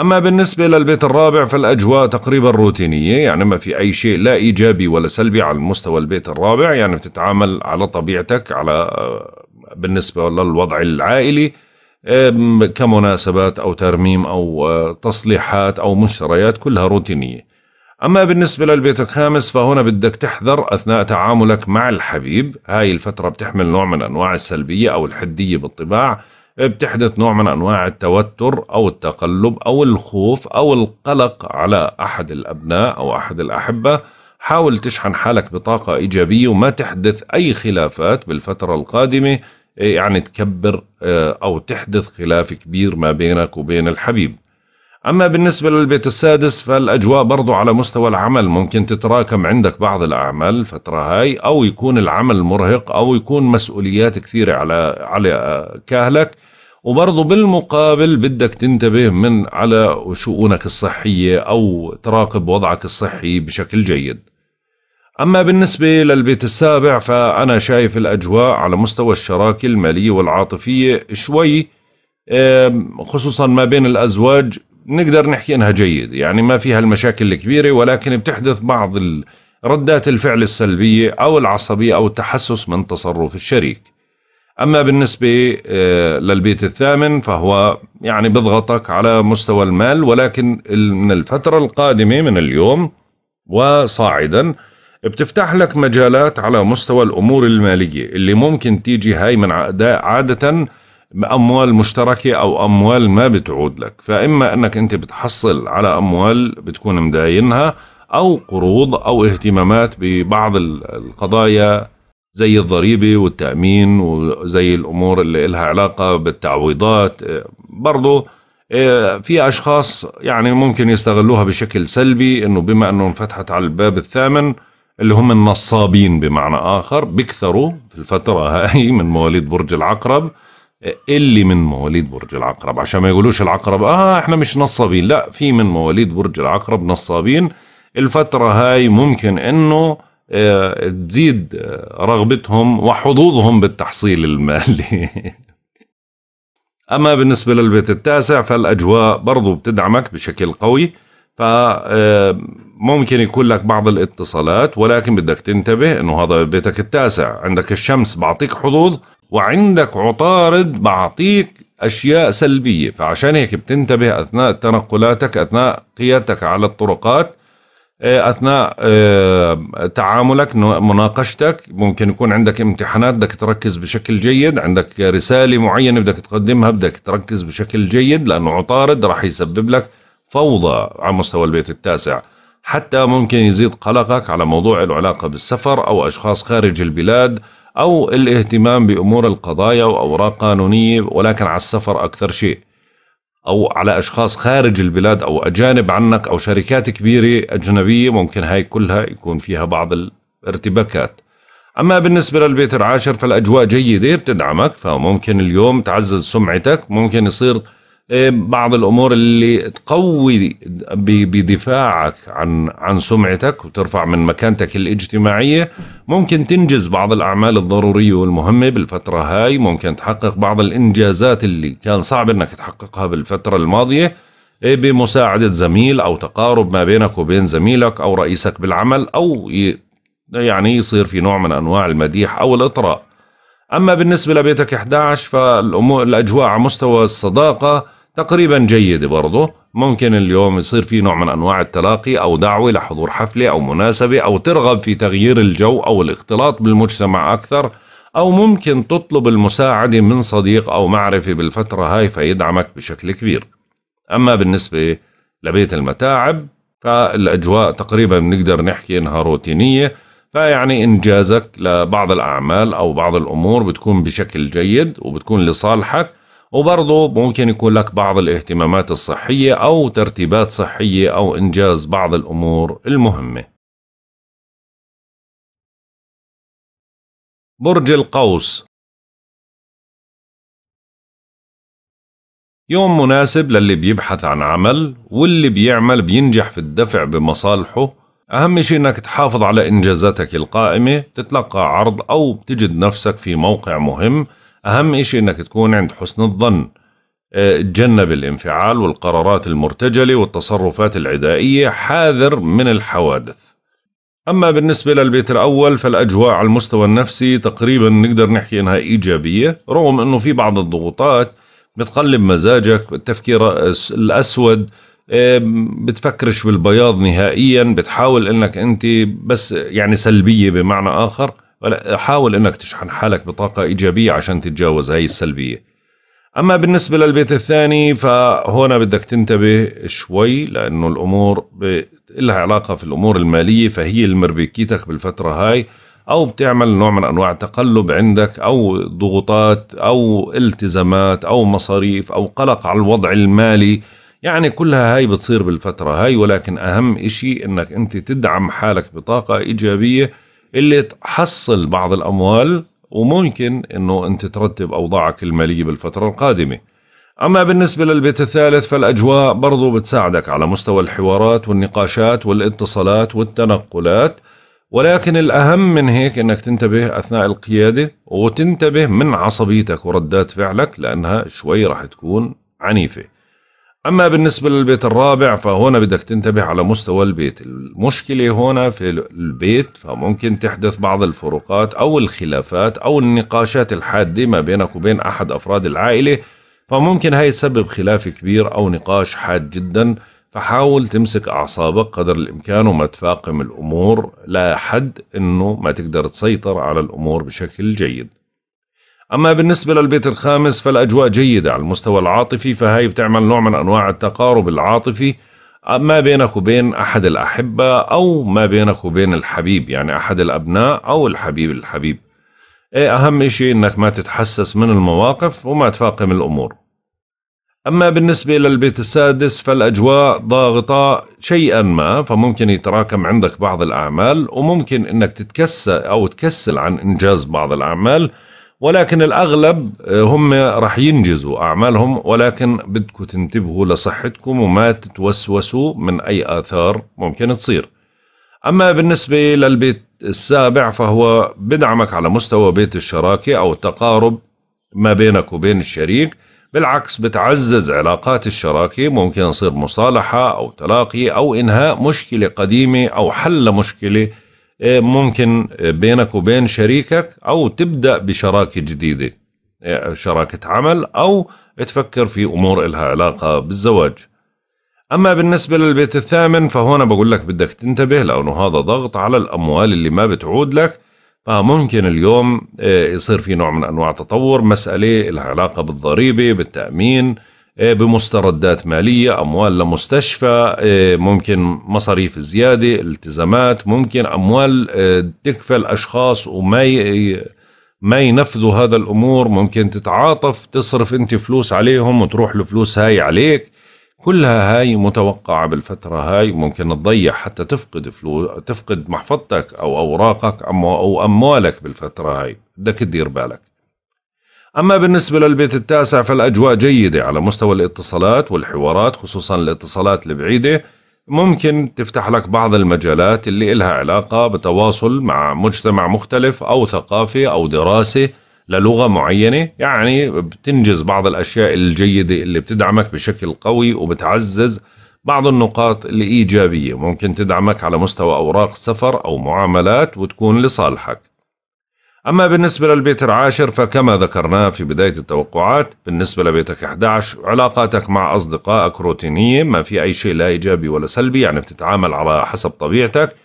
Speaker 2: أما بالنسبة للبيت الرابع فالأجواء تقريبا روتينية يعني ما في أي شيء لا إيجابي ولا سلبي على مستوى البيت الرابع يعني بتتعامل على طبيعتك على آه، بالنسبة للوضع العائلي كمناسبات أو ترميم أو آه، تصليحات أو مشتريات كلها روتينية أما بالنسبة للبيت الخامس فهنا بدك تحذر أثناء تعاملك مع الحبيب هاي الفترة بتحمل نوع من أنواع السلبية أو الحدية بالطباع بتحدث نوع من أنواع التوتر أو التقلب أو الخوف أو القلق على أحد الأبناء أو أحد الأحبة حاول تشحن حالك بطاقة إيجابية وما تحدث أي خلافات بالفترة القادمة إيه، يعني تكبر آه، أو تحدث خلاف كبير ما بينك وبين الحبيب أما بالنسبة للبيت السادس فالأجواء برضو على مستوى العمل ممكن تتراكم عندك بعض الأعمال الفترة هاي أو يكون العمل مرهق أو يكون مسؤوليات كثيرة على على كاهلك وبرضو بالمقابل بدك تنتبه من على شؤونك الصحية أو تراقب وضعك الصحي بشكل جيد أما بالنسبة للبيت السابع فأنا شايف الأجواء على مستوى الشراكة المالية والعاطفية شوي خصوصا ما بين الأزواج نقدر نحكي انها جيد يعني ما فيها المشاكل الكبيره ولكن بتحدث بعض ردات الفعل السلبيه او العصبيه او التحسس من تصرف الشريك اما بالنسبه آه، للبيت الثامن فهو يعني بضغطك على مستوى المال ولكن من الفتره القادمه من اليوم وصاعدا بتفتح لك مجالات على مستوى الامور الماليه اللي ممكن تيجي هاي من عاده اموال مشتركه او اموال ما بتعود لك فاما انك انت بتحصل على اموال بتكون مداينها او قروض او اهتمامات ببعض القضايا زي الضريبة والتأمين وزي الأمور اللي إلها علاقة بالتعويضات برضو آه، في أشخاص يعني ممكن يستغلوها بشكل سلبي إنه بما إنه انفتحت على الباب الثامن اللي هم النصابين بمعنى آخر بيكثروا في الفترة هاي من مواليد برج العقرب اللي من مواليد برج العقرب عشان ما يقولوش العقرب اه احنا مش نصابين لا في من مواليد برج العقرب نصابين الفترة هاي ممكن انه آه، تزيد آه، رغبتهم وحظوظهم بالتحصيل المالي اما بالنسبة للبيت التاسع فالاجواء برضو بتدعمك بشكل قوي فممكن آه، يكون لك بعض الاتصالات ولكن بدك تنتبه انه هذا بيتك التاسع عندك الشمس بعطيك حظوظ وعندك عطارد بعطيك أشياء سلبية فعشان هيك بتنتبه أثناء تنقلاتك أثناء قيادتك على الطرقات آه، أثناء آه، تعاملك مناقشتك ممكن يكون عندك امتحانات بدك تركز بشكل جيد عندك رسالة معينة بدك تقدمها بدك تركز بشكل جيد لأنه عطارد راح يسبب لك فوضى على مستوى البيت التاسع حتى ممكن يزيد قلقك على موضوع العلاقة بالسفر أو أشخاص خارج البلاد أو الاهتمام بأمور القضايا وأوراق قانونية ولكن على السفر أكثر شيء أو على أشخاص خارج البلاد أو أجانب عنك أو شركات كبيرة أجنبية ممكن هاي كلها يكون فيها بعض الارتباكات أما بالنسبة للبيت العاشر فالأجواء جيدة بتدعمك فممكن اليوم تعزز سمعتك ممكن يصير إيه، بعض الامور اللي تقوي بدفاعك عن عن سمعتك وترفع من مكانتك الاجتماعيه ممكن تنجز بعض الاعمال الضروريه والمهمه بالفتره هاي ممكن تحقق بعض الانجازات اللي كان صعب انك تحققها بالفتره الماضيه إيه، بمساعده زميل او تقارب ما بينك وبين زميلك او رئيسك بالعمل او يعني يصير في نوع من انواع المديح او الاطراء اما بالنسبه لبيتك 11 فالامور الاجواء على مستوى الصداقه تقريبا جيدة برضه ممكن اليوم يصير في نوع من أنواع التلاقي أو دعوة لحضور حفلة أو مناسبة أو ترغب في تغيير الجو أو الاختلاط بالمجتمع أكثر أو ممكن تطلب المساعدة من صديق أو معرفة بالفترة هاي فيدعمك بشكل كبير أما بالنسبة لبيت المتاعب فالأجواء تقريبا بنقدر نحكي إنها روتينية فيعني إنجازك لبعض الأعمال أو بعض الأمور بتكون بشكل جيد وبتكون لصالحك وبرضه ممكن يكون لك بعض الاهتمامات الصحية أو
Speaker 3: ترتيبات صحية أو إنجاز بعض الأمور المهمة برج القوس يوم مناسب للي بيبحث عن عمل
Speaker 2: واللي بيعمل بينجح في الدفع بمصالحه أهم شيء أنك تحافظ على إنجازاتك القائمة تتلقى عرض أو بتجد نفسك في موقع مهم أهم إشي إنك تكون عند حسن الظن آه، تجنب الانفعال والقرارات المرتجلة والتصرفات العدائية حاذر من الحوادث أما بالنسبة للبيت الأول فالأجواء على المستوى النفسي تقريبا نقدر نحكي إنها إيجابية رغم إنه في بعض الضغوطات بتقلب مزاجك التفكير الأسود آه، بتفكرش بالبياض نهائيا بتحاول إنك أنت بس يعني سلبية بمعنى آخر حاول انك تشحن حالك بطاقه ايجابيه عشان تتجاوز هاي السلبيه اما بالنسبه للبيت الثاني فهنا بدك تنتبه شوي لانه الامور ب... لها علاقه في الامور الماليه فهي المربيكيتك بالفتره هاي او بتعمل نوع من انواع تقلب عندك او ضغوطات او التزامات او مصاريف او قلق على الوضع المالي يعني كلها هاي بتصير بالفترة هاي ولكن أهم إشي أنك أنت تدعم حالك بطاقة إيجابية اللي تحصل بعض الأموال وممكن أنه أنت ترتب أوضاعك المالية بالفترة القادمة أما بالنسبة للبيت الثالث فالأجواء برضو بتساعدك على مستوى الحوارات والنقاشات والاتصالات والتنقلات ولكن الأهم من هيك أنك تنتبه أثناء القيادة وتنتبه من عصبيتك وردات فعلك لأنها شوي راح تكون عنيفة أما بالنسبة للبيت الرابع فهنا بدك تنتبه على مستوى البيت المشكلة هنا في البيت فممكن تحدث بعض الفروقات أو الخلافات أو النقاشات الحادة ما بينك وبين أحد أفراد العائلة فممكن هاي تسبب خلاف كبير أو نقاش حاد جدا فحاول تمسك أعصابك قدر الإمكان وما تفاقم الأمور لحد أنه ما تقدر تسيطر على الأمور بشكل جيد أما بالنسبة للبيت الخامس فالأجواء جيدة على المستوى العاطفي فهي بتعمل نوع من أنواع التقارب العاطفي ما بينك وبين أحد الأحبة أو ما بينك وبين الحبيب يعني أحد الأبناء أو الحبيب الحبيب إيه أهم شيء أنك ما تتحسس من المواقف وما تفاقم الأمور أما بالنسبة للبيت السادس فالأجواء ضاغطة شيئا ما فممكن يتراكم عندك بعض الأعمال وممكن أنك تتكسل أو تكسل عن إنجاز بعض الأعمال ولكن الأغلب آه، هم راح ينجزوا أعمالهم ولكن بدكم تنتبهوا لصحتكم وما تتوسوسوا من أي آثار ممكن تصير أما بالنسبة للبيت السابع فهو بدعمك على مستوى بيت الشراكة أو التقارب ما بينك وبين الشريك بالعكس بتعزز علاقات الشراكة ممكن يصير مصالحة أو تلاقي أو إنهاء مشكلة قديمة أو حل مشكلة إيه، ممكن إيه، بينك وبين شريكك أو تبدأ بشراكة جديدة إيه، شراكة عمل أو تفكر في أمور إلها علاقة بالزواج أما بالنسبة للبيت الثامن فهنا بقول لك بدك تنتبه لأنه هذا ضغط على الأموال اللي ما بتعود لك فممكن اليوم يصير في نوع من أنواع تطور مسألة لها علاقة بالضريبة بالتأمين إيه، بمستردات مالية أموال لمستشفى إيه، ممكن مصاريف زيادة التزامات ممكن أموال إيه، تكفل أشخاص وما ما ينفذوا هذا الأمور ممكن تتعاطف تصرف أنت فلوس عليهم وتروح الفلوس هاي عليك كلها هاي متوقعة بالفترة هاي ممكن تضيع حتى تفقد فلوس تفقد محفظتك أو أوراقك أو أموالك بالفترة هاي بدك تدير بالك أما بالنسبة للبيت التاسع فالأجواء جيدة على مستوى الاتصالات والحوارات خصوصا الاتصالات البعيدة ممكن تفتح لك بعض المجالات اللي إلها علاقة بتواصل مع مجتمع مختلف أو ثقافة أو دراسة للغة معينة يعني بتنجز بعض الأشياء الجيدة اللي بتدعمك بشكل قوي وبتعزز بعض النقاط الإيجابية ممكن تدعمك على مستوى أوراق سفر أو معاملات وتكون لصالحك أما بالنسبة للبيت العاشر فكما ذكرنا في بداية التوقعات بالنسبة لبيتك 11 علاقاتك مع أصدقائك روتينية ما في أي شيء لا إيجابي ولا سلبي يعني بتتعامل على حسب طبيعتك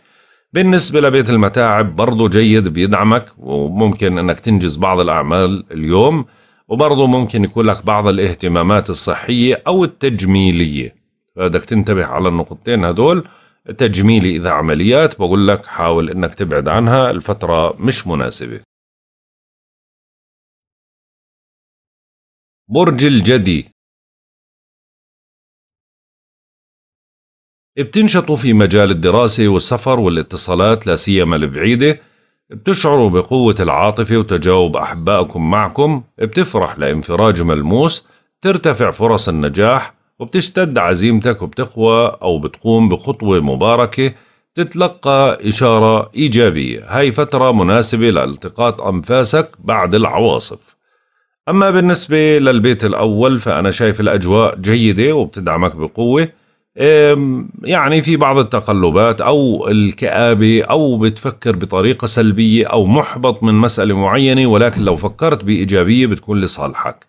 Speaker 2: بالنسبة لبيت المتاعب برضو جيد بيدعمك وممكن أنك تنجز بعض الأعمال اليوم وبرضو ممكن يكون لك بعض الاهتمامات الصحية أو التجميلية بدك
Speaker 1: تنتبه على النقطتين هدول تجميلي إذا عمليات بقول لك حاول إنك تبعد
Speaker 3: عنها الفترة مش مناسبة برج الجدي
Speaker 1: بتنشطوا في مجال الدراسة والسفر والاتصالات لا سيما البعيدة
Speaker 2: بتشعروا بقوة العاطفة وتجاوب أحبائكم معكم بتفرح لانفراج ملموس ترتفع فرص النجاح وبتشتد عزيمتك وبتقوى أو بتقوم بخطوة مباركة تتلقى إشارة إيجابية هاي فترة مناسبة لالتقاط أنفاسك بعد العواصف أما بالنسبة للبيت الأول فأنا شايف الأجواء جيدة وبتدعمك بقوة يعني في بعض التقلبات أو الكآبة أو بتفكر بطريقة سلبية أو محبط من مسألة معينة ولكن لو فكرت بإيجابية بتكون لصالحك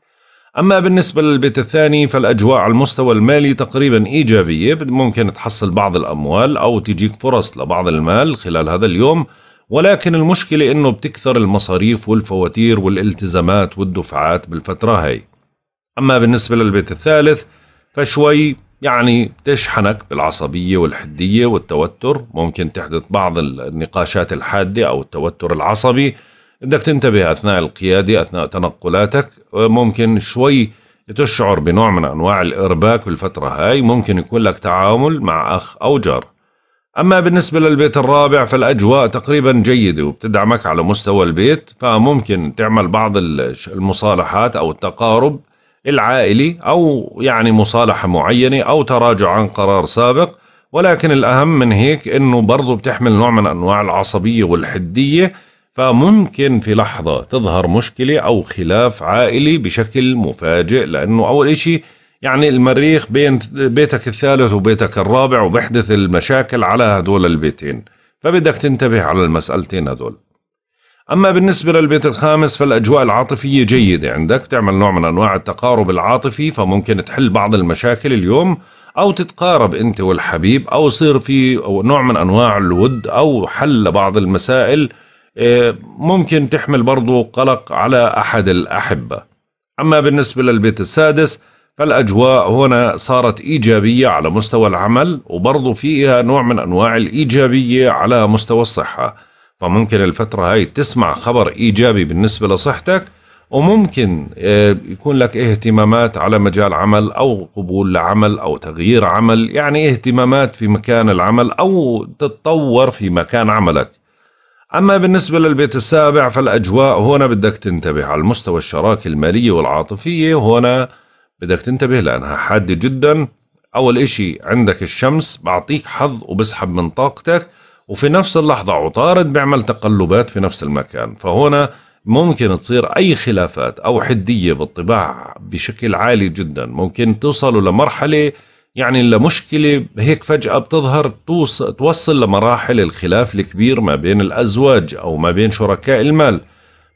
Speaker 2: أما بالنسبة للبيت الثاني فالأجواء على المستوى المالي تقريبا إيجابية ممكن تحصل بعض الأموال أو تجيك فرص لبعض المال خلال هذا اليوم ولكن المشكلة إنه بتكثر المصاريف والفواتير والالتزامات والدفعات بالفترة هاي أما بالنسبة للبيت الثالث فشوي يعني تشحنك بالعصبية والحدية والتوتر ممكن تحدث بعض النقاشات الحادة أو التوتر العصبي بدك تنتبه أثناء القيادة أثناء تنقلاتك ممكن شوي تشعر بنوع من أنواع الإرباك بالفترة هاي ممكن يكون لك تعامل مع أخ أو جار أما بالنسبة للبيت الرابع فالأجواء تقريبا جيدة وبتدعمك على مستوى البيت فممكن تعمل بعض المصالحات أو التقارب العائلي أو يعني مصالحة معينة أو تراجع عن قرار سابق ولكن الأهم من هيك أنه برضه بتحمل نوع من أنواع العصبية والحدية فممكن في لحظة تظهر مشكلة أو خلاف عائلي بشكل مفاجئ لأنه أول إشي يعني المريخ بين بيتك الثالث وبيتك الرابع وبحدث المشاكل على هدول البيتين فبدك تنتبه على المسألتين هدول أما بالنسبة للبيت الخامس فالأجواء العاطفية جيدة عندك تعمل نوع من أنواع التقارب العاطفي فممكن تحل بعض المشاكل اليوم أو تتقارب أنت والحبيب أو يصير في نوع من أنواع الود أو حل بعض المسائل إيه، ممكن تحمل برضو قلق على أحد الأحبة أما بالنسبة للبيت السادس فالأجواء هنا صارت إيجابية على مستوى العمل وبرضو فيها نوع من أنواع الإيجابية على مستوى الصحة فممكن الفترة هاي تسمع خبر إيجابي بالنسبة لصحتك وممكن إيه، يكون لك اهتمامات على مجال عمل أو قبول لعمل أو تغيير عمل يعني اهتمامات في مكان العمل أو تتطور في مكان عملك أما بالنسبة للبيت السابع فالأجواء هنا بدك تنتبه على المستوى الشراكة المالية والعاطفية هنا بدك تنتبه لأنها حادة جدا أول إشي عندك الشمس بعطيك حظ وبسحب من طاقتك وفي نفس اللحظة عطارد بيعمل تقلبات في نفس المكان فهنا ممكن تصير أي خلافات أو حدية بالطباع بشكل عالي جدا ممكن توصلوا لمرحلة يعني المشكلة هيك فجأة بتظهر توصل لمراحل الخلاف الكبير ما بين الأزواج أو ما بين شركاء المال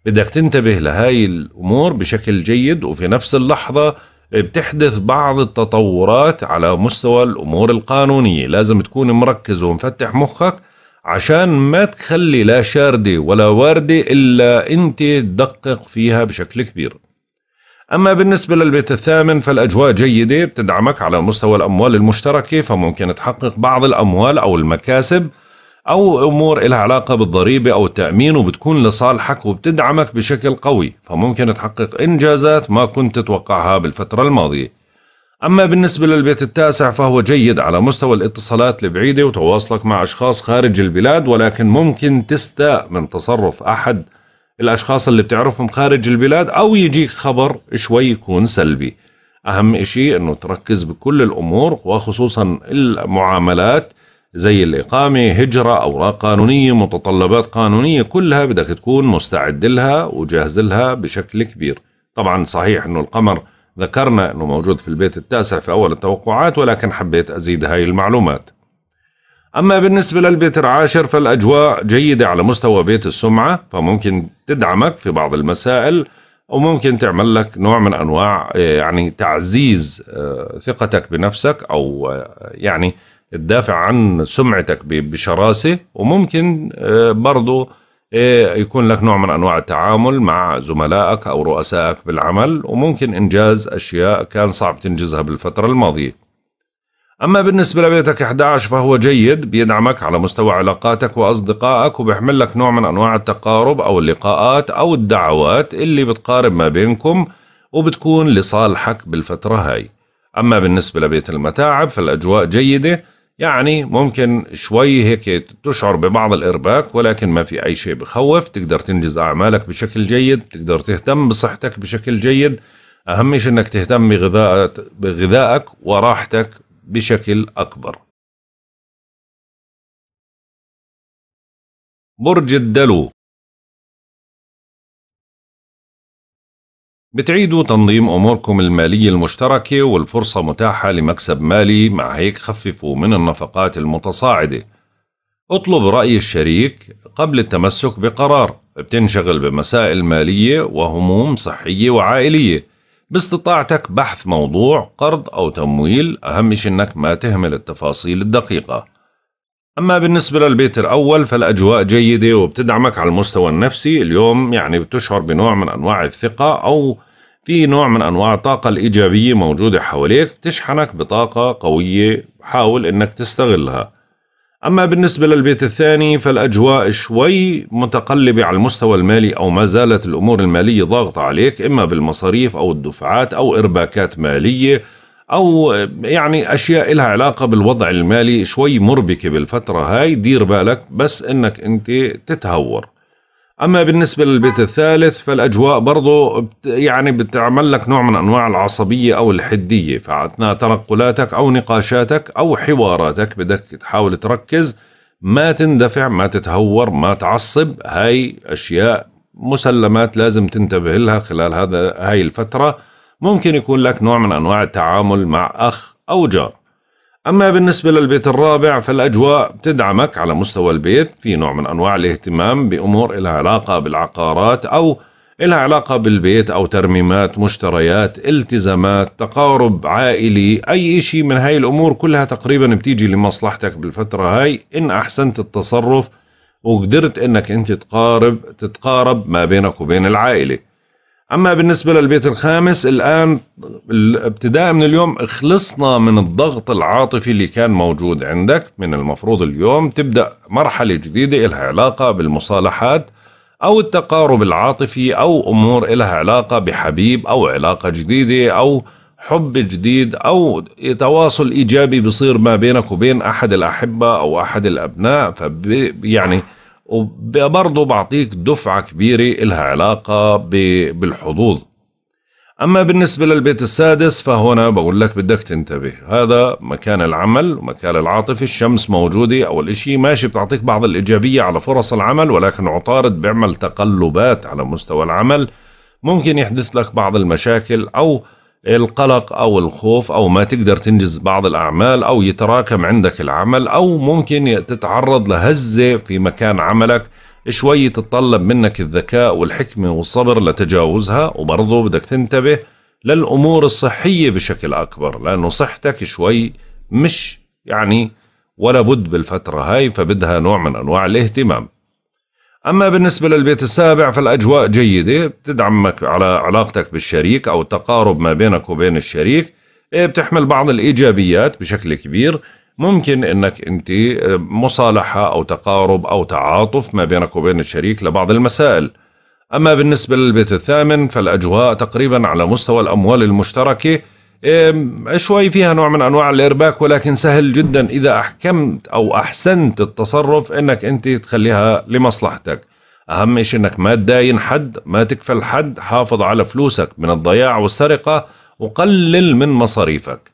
Speaker 2: بدك تنتبه لهاي الأمور بشكل جيد وفي نفس اللحظة بتحدث بعض التطورات على مستوى الأمور القانونية لازم تكون مركز ومفتح مخك عشان ما تخلي لا شاردة ولا واردة إلا أنت تدقق فيها بشكل كبير أما بالنسبة للبيت الثامن فالأجواء جيدة بتدعمك على مستوى الأموال المشتركة فممكن تحقق بعض الأموال أو المكاسب أو أمور إلها علاقة بالضريبة أو التأمين وبتكون لصالحك وبتدعمك بشكل قوي فممكن تحقق إنجازات ما كنت تتوقعها بالفترة الماضية أما بالنسبة للبيت التاسع فهو جيد على مستوى الاتصالات البعيدة وتواصلك مع أشخاص خارج البلاد ولكن ممكن تستاء من تصرف أحد الأشخاص اللي بتعرفهم خارج البلاد أو يجيك خبر شوي يكون سلبي أهم إشي أنه تركز بكل الأمور وخصوصا المعاملات زي الإقامة هجرة أوراق قانونية متطلبات قانونية كلها بدك تكون مستعد لها وجاهز لها بشكل كبير طبعا صحيح أنه القمر ذكرنا أنه موجود في البيت التاسع في أول التوقعات ولكن حبيت أزيد هاي المعلومات أما بالنسبة للبيت العاشر فالأجواء جيدة على مستوى بيت السمعة فممكن تدعمك في بعض المسائل أو ممكن تعمل لك نوع من أنواع آه، يعني تعزيز آه، ثقتك بنفسك أو آه، يعني تدافع عن سمعتك بشراسة وممكن برضو يكون لك نوع من أنواع التعامل مع زملائك أو رؤسائك بالعمل وممكن إنجاز أشياء كان صعب تنجزها بالفترة الماضية أما بالنسبة لبيتك 11 فهو جيد بيدعمك على مستوى علاقاتك وأصدقائك وبيحمل لك نوع من أنواع التقارب أو اللقاءات أو الدعوات اللي بتقارب ما بينكم وبتكون لصالحك بالفترة هاي أما بالنسبة لبيت المتاعب فالأجواء جيدة يعني ممكن شوي هيك تشعر ببعض الإرباك ولكن ما في أي شيء بخوف تقدر تنجز أعمالك بشكل جيد تقدر تهتم بصحتك بشكل جيد
Speaker 1: أهم شيء أنك تهتم بغذائك وراحتك بشكل
Speaker 3: أكبر برج الدلو بتعيدوا
Speaker 1: تنظيم أموركم المالية المشتركة والفرصة متاحة لمكسب مالي مع هيك
Speaker 2: خففوا من النفقات المتصاعدة اطلب رأي الشريك قبل التمسك بقرار بتنشغل بمسائل مالية وهموم صحية وعائلية باستطاعتك بحث موضوع قرض أو تمويل أهم شيء أنك ما تهمل التفاصيل الدقيقة أما بالنسبة للبيت الأول فالأجواء جيدة وبتدعمك على المستوى النفسي اليوم يعني بتشعر بنوع من أنواع الثقة أو في نوع من أنواع الطاقة الإيجابية موجودة حواليك بتشحنك بطاقة قوية حاول أنك تستغلها أما بالنسبة للبيت الثاني فالأجواء شوي متقلبة على المستوى المالي أو ما زالت الأمور المالية ضاغطة عليك إما بالمصاريف أو الدفعات أو إرباكات مالية أو يعني أشياء لها علاقة بالوضع المالي شوي مربكة بالفترة هاي دير بالك بس إنك أنت تتهور اما بالنسبه للبيت الثالث فالاجواء برضه يعني بتعمل لك نوع من انواع العصبيه او الحديه فاثناء تنقلاتك او نقاشاتك او حواراتك بدك تحاول تركز ما تندفع ما تتهور ما تعصب هاي اشياء مسلمات لازم تنتبه لها خلال هذا هاي الفتره ممكن يكون لك نوع من انواع التعامل مع اخ او جار أما بالنسبة للبيت الرابع فالأجواء بتدعمك على مستوى البيت في نوع من أنواع الاهتمام بأمور إلها علاقة بالعقارات أو إلها علاقة بالبيت أو ترميمات مشتريات التزامات تقارب عائلي أي شيء من هاي الأمور كلها تقريبا بتيجي لمصلحتك بالفترة هاي إن أحسنت التصرف وقدرت إنك أنت تقارب تتقارب ما بينك وبين العائلة اما بالنسبه للبيت الخامس الان ابتداء من اليوم خلصنا من الضغط العاطفي اللي كان موجود عندك من المفروض اليوم تبدا مرحله جديده لها علاقه بالمصالحات او التقارب العاطفي او امور لها علاقه بحبيب او علاقه جديده او حب جديد او تواصل ايجابي بصير ما بينك وبين احد الاحبه او احد الابناء فيعني فب... يعني وبرضه بعطيك دفعة كبيرة إلها علاقة بالحظوظ أما بالنسبة للبيت السادس فهنا بقول لك بدك تنتبه هذا مكان العمل مكان العاطفة الشمس موجودة أول الإشي ماشي بتعطيك بعض الإيجابية على فرص العمل ولكن عطارد بيعمل تقلبات على مستوى العمل ممكن يحدث لك بعض المشاكل أو القلق أو الخوف أو ما تقدر تنجز بعض الأعمال أو يتراكم عندك العمل أو ممكن تتعرض لهزة في مكان عملك شوي تتطلب منك الذكاء والحكمة والصبر لتجاوزها وبرضه بدك تنتبه للأمور الصحية بشكل أكبر لأنه صحتك شوي مش يعني ولا بد بالفترة هاي فبدها نوع من أنواع الاهتمام أما بالنسبة للبيت السابع فالأجواء جيدة بتدعمك على علاقتك بالشريك أو التقارب ما بينك وبين الشريك إيه، بتحمل بعض الإيجابيات بشكل كبير ممكن أنك أنت آه، مصالحة أو تقارب أو تعاطف ما بينك وبين الشريك لبعض المسائل أما بالنسبة للبيت الثامن فالأجواء تقريبا على مستوى الأموال المشتركة شوي فيها نوع من انواع الارباك ولكن سهل جدا اذا احكمت او احسنت التصرف انك انت تخليها لمصلحتك اهم شيء انك ما تداين حد ما تكفل حد حافظ على فلوسك من الضياع والسرقه وقلل من مصاريفك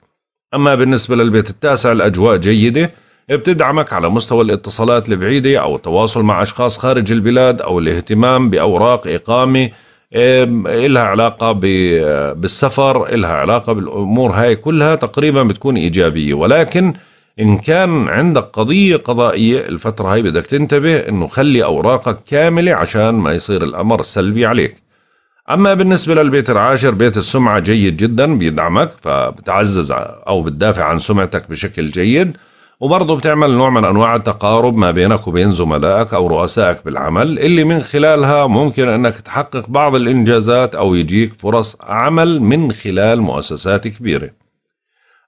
Speaker 2: اما بالنسبه للبيت التاسع الاجواء جيده بتدعمك على مستوى الاتصالات البعيده او التواصل مع اشخاص خارج البلاد او الاهتمام باوراق اقامه إلها علاقة بالسفر إلها علاقة بالأمور هاي كلها تقريبا بتكون إيجابية ولكن إن كان عندك قضية قضائية الفترة هاي بدك تنتبه إنه خلي أوراقك كاملة عشان ما يصير الأمر سلبي عليك أما بالنسبة للبيت العاشر بيت السمعة جيد جدا بيدعمك فبتعزز أو بتدافع عن سمعتك بشكل جيد وبرضه بتعمل نوع من أنواع التقارب ما بينك وبين زملائك أو رؤسائك بالعمل اللي من خلالها ممكن أنك تحقق بعض الإنجازات أو يجيك فرص عمل من خلال مؤسسات كبيرة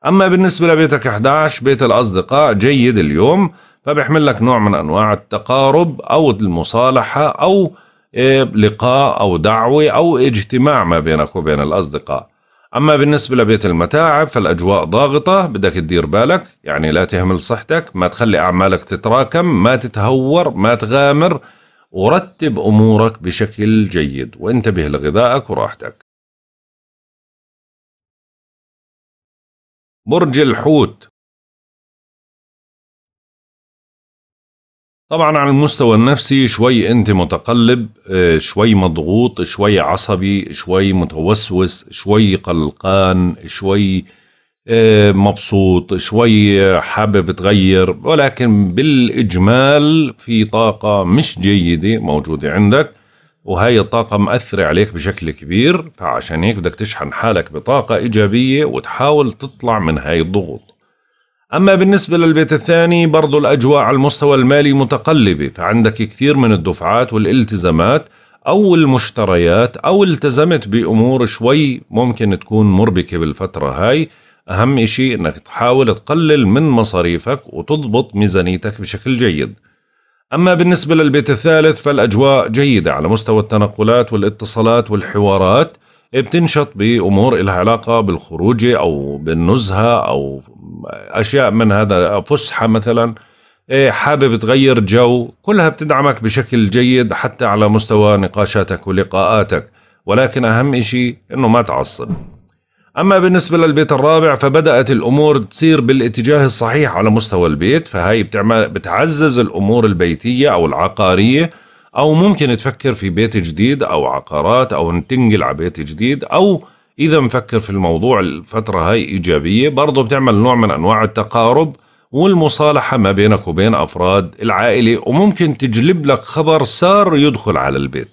Speaker 2: أما بالنسبة لبيتك 11 بيت الأصدقاء جيد اليوم فبيحمل لك نوع من أنواع التقارب أو المصالحة أو إيه، لقاء أو دعوة أو اجتماع ما بينك وبين الأصدقاء أما بالنسبة لبيت المتاعب فالأجواء ضاغطة بدك تدير بالك يعني لا تهمل صحتك ما تخلي أعمالك تتراكم ما تتهور ما تغامر
Speaker 3: ورتب أمورك بشكل جيد وانتبه لغذائك وراحتك برج الحوت طبعا على المستوى النفسي شوي انت
Speaker 2: متقلب آه، شوي مضغوط شوي عصبي شوي متوسوس شوي قلقان شوي آه، مبسوط شوي حابب تغير ولكن بالاجمال في طاقه مش جيده موجوده عندك وهاي الطاقة مأثرة عليك بشكل كبير فعشان هيك بدك تشحن حالك بطاقة إيجابية وتحاول تطلع من هاي الضغوط أما بالنسبة للبيت الثاني برضو الأجواء على المستوى المالي متقلبة فعندك كثير من الدفعات والالتزامات أو المشتريات أو التزمت بأمور شوي ممكن تكون مربكة بالفترة هاي أهم إشي أنك تحاول تقلل من مصاريفك وتضبط ميزانيتك بشكل جيد أما بالنسبة للبيت الثالث فالأجواء جيدة على مستوى التنقلات والاتصالات والحوارات بتنشط بأمور إلها علاقة بالخروج أو بالنزهة أو اشياء من هذا فسحه مثلا إيه، حابب تغير جو كلها بتدعمك بشكل جيد حتى على مستوى نقاشاتك ولقاءاتك ولكن أهم شيء أنه ما تعصب أما بالنسبة للبيت الرابع فبدأت الأمور تصير بالاتجاه الصحيح على مستوى البيت فهي بتعمل بتعزز الأمور البيتية أو العقارية أو ممكن تفكر في بيت جديد أو عقارات أو تنقل على بيت جديد أو اذا مفكر في الموضوع الفتره هاي ايجابيه برضه بتعمل نوع من انواع التقارب والمصالحه ما بينك وبين افراد العائله وممكن تجلب لك خبر سار يدخل على البيت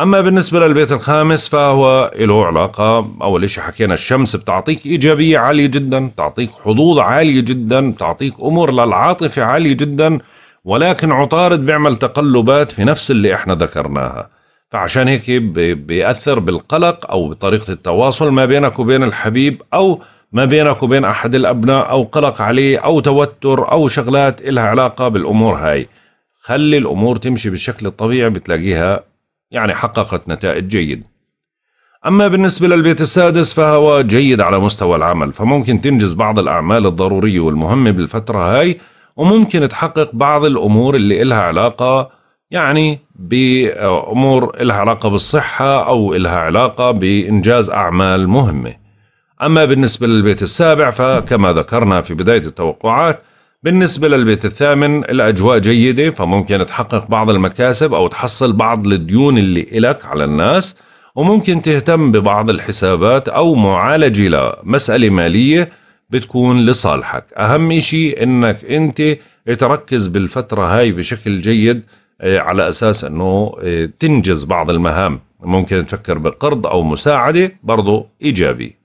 Speaker 2: اما بالنسبه للبيت الخامس فهو له علاقه اول شيء حكينا الشمس بتعطيك ايجابيه عاليه جدا بتعطيك حظوظ عاليه جدا بتعطيك امور للعاطفه عاليه جدا ولكن عطارد بيعمل تقلبات في نفس اللي احنا ذكرناها فعشان هيك بيأثر بالقلق أو بطريقة التواصل ما بينك وبين الحبيب أو ما بينك وبين أحد الأبناء أو قلق عليه أو توتر أو شغلات إلها علاقة بالأمور هاي خلي الأمور تمشي بالشكل الطبيعي بتلاقيها يعني حققت نتائج جيد أما بالنسبة للبيت السادس فهو جيد على مستوى العمل فممكن تنجز بعض الأعمال الضرورية والمهمة بالفترة هاي وممكن تحقق بعض الأمور اللي إلها علاقة يعني بأمور لها علاقة بالصحة أو لها علاقة بإنجاز أعمال مهمة أما بالنسبة للبيت السابع فكما ذكرنا في بداية التوقعات بالنسبة للبيت الثامن الأجواء جيدة فممكن تحقق بعض المكاسب أو تحصل بعض الديون اللي إلك على الناس وممكن تهتم ببعض الحسابات أو معالجة لمسألة مالية بتكون لصالحك أهم شيء أنك أنت تركز بالفترة هاي بشكل جيد إيه، على أساس أنه إيه، تنجز بعض المهام ممكن تفكر بقرض أو مساعدة برضو إيجابي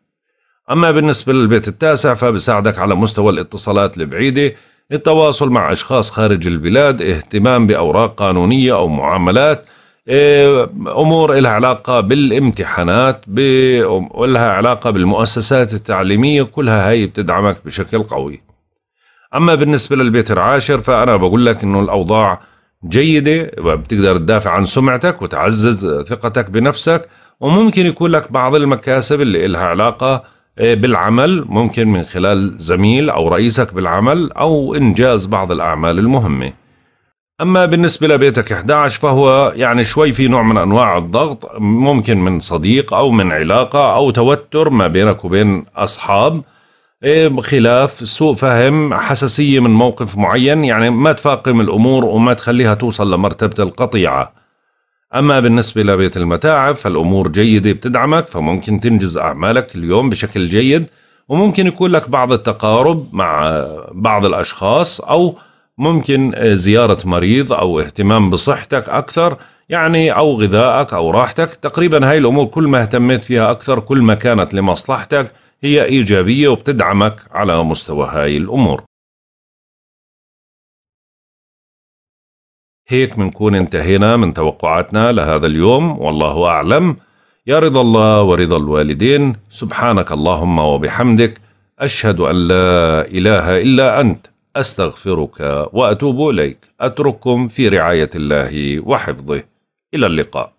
Speaker 2: أما بالنسبة للبيت التاسع فبساعدك على مستوى الاتصالات البعيدة التواصل مع أشخاص خارج البلاد اهتمام بأوراق قانونية أو معاملات إيه، أمور لها علاقة بالامتحانات ولها علاقة بالمؤسسات التعليمية كلها هاي بتدعمك بشكل قوي أما بالنسبة للبيت العاشر فأنا بقول لك أنه الأوضاع جيدة بتقدر تدافع عن سمعتك وتعزز ثقتك بنفسك وممكن يكون لك بعض المكاسب اللي لها علاقة آه، بالعمل ممكن من خلال زميل أو رئيسك بالعمل أو إنجاز بعض الأعمال المهمة أما بالنسبة لبيتك 11 فهو يعني شوي في نوع من أنواع الضغط ممكن من صديق أو من علاقة أو توتر ما بينك وبين أصحاب إيه، خلاف سوء فهم حساسية من موقف معين يعني ما تفاقم الأمور وما تخليها توصل لمرتبة القطيعة أما بالنسبة لبيت المتاعب فالأمور جيدة بتدعمك فممكن تنجز أعمالك اليوم بشكل جيد وممكن يكون لك بعض التقارب مع بعض الأشخاص أو ممكن آه، زيارة مريض أو اهتمام بصحتك أكثر يعني أو غذائك أو راحتك تقريبا هاي الأمور كل ما اهتميت فيها أكثر كل ما كانت
Speaker 1: لمصلحتك هي إيجابية وبتدعمك على مستوى هاي الأمور هيك منكون انتهينا من توقعاتنا لهذا اليوم والله أعلم يا رضا الله ورضا الوالدين
Speaker 2: سبحانك اللهم وبحمدك أشهد أن لا إله إلا أنت
Speaker 1: أستغفرك وأتوب إليك أترككم في رعاية الله وحفظه
Speaker 3: إلى اللقاء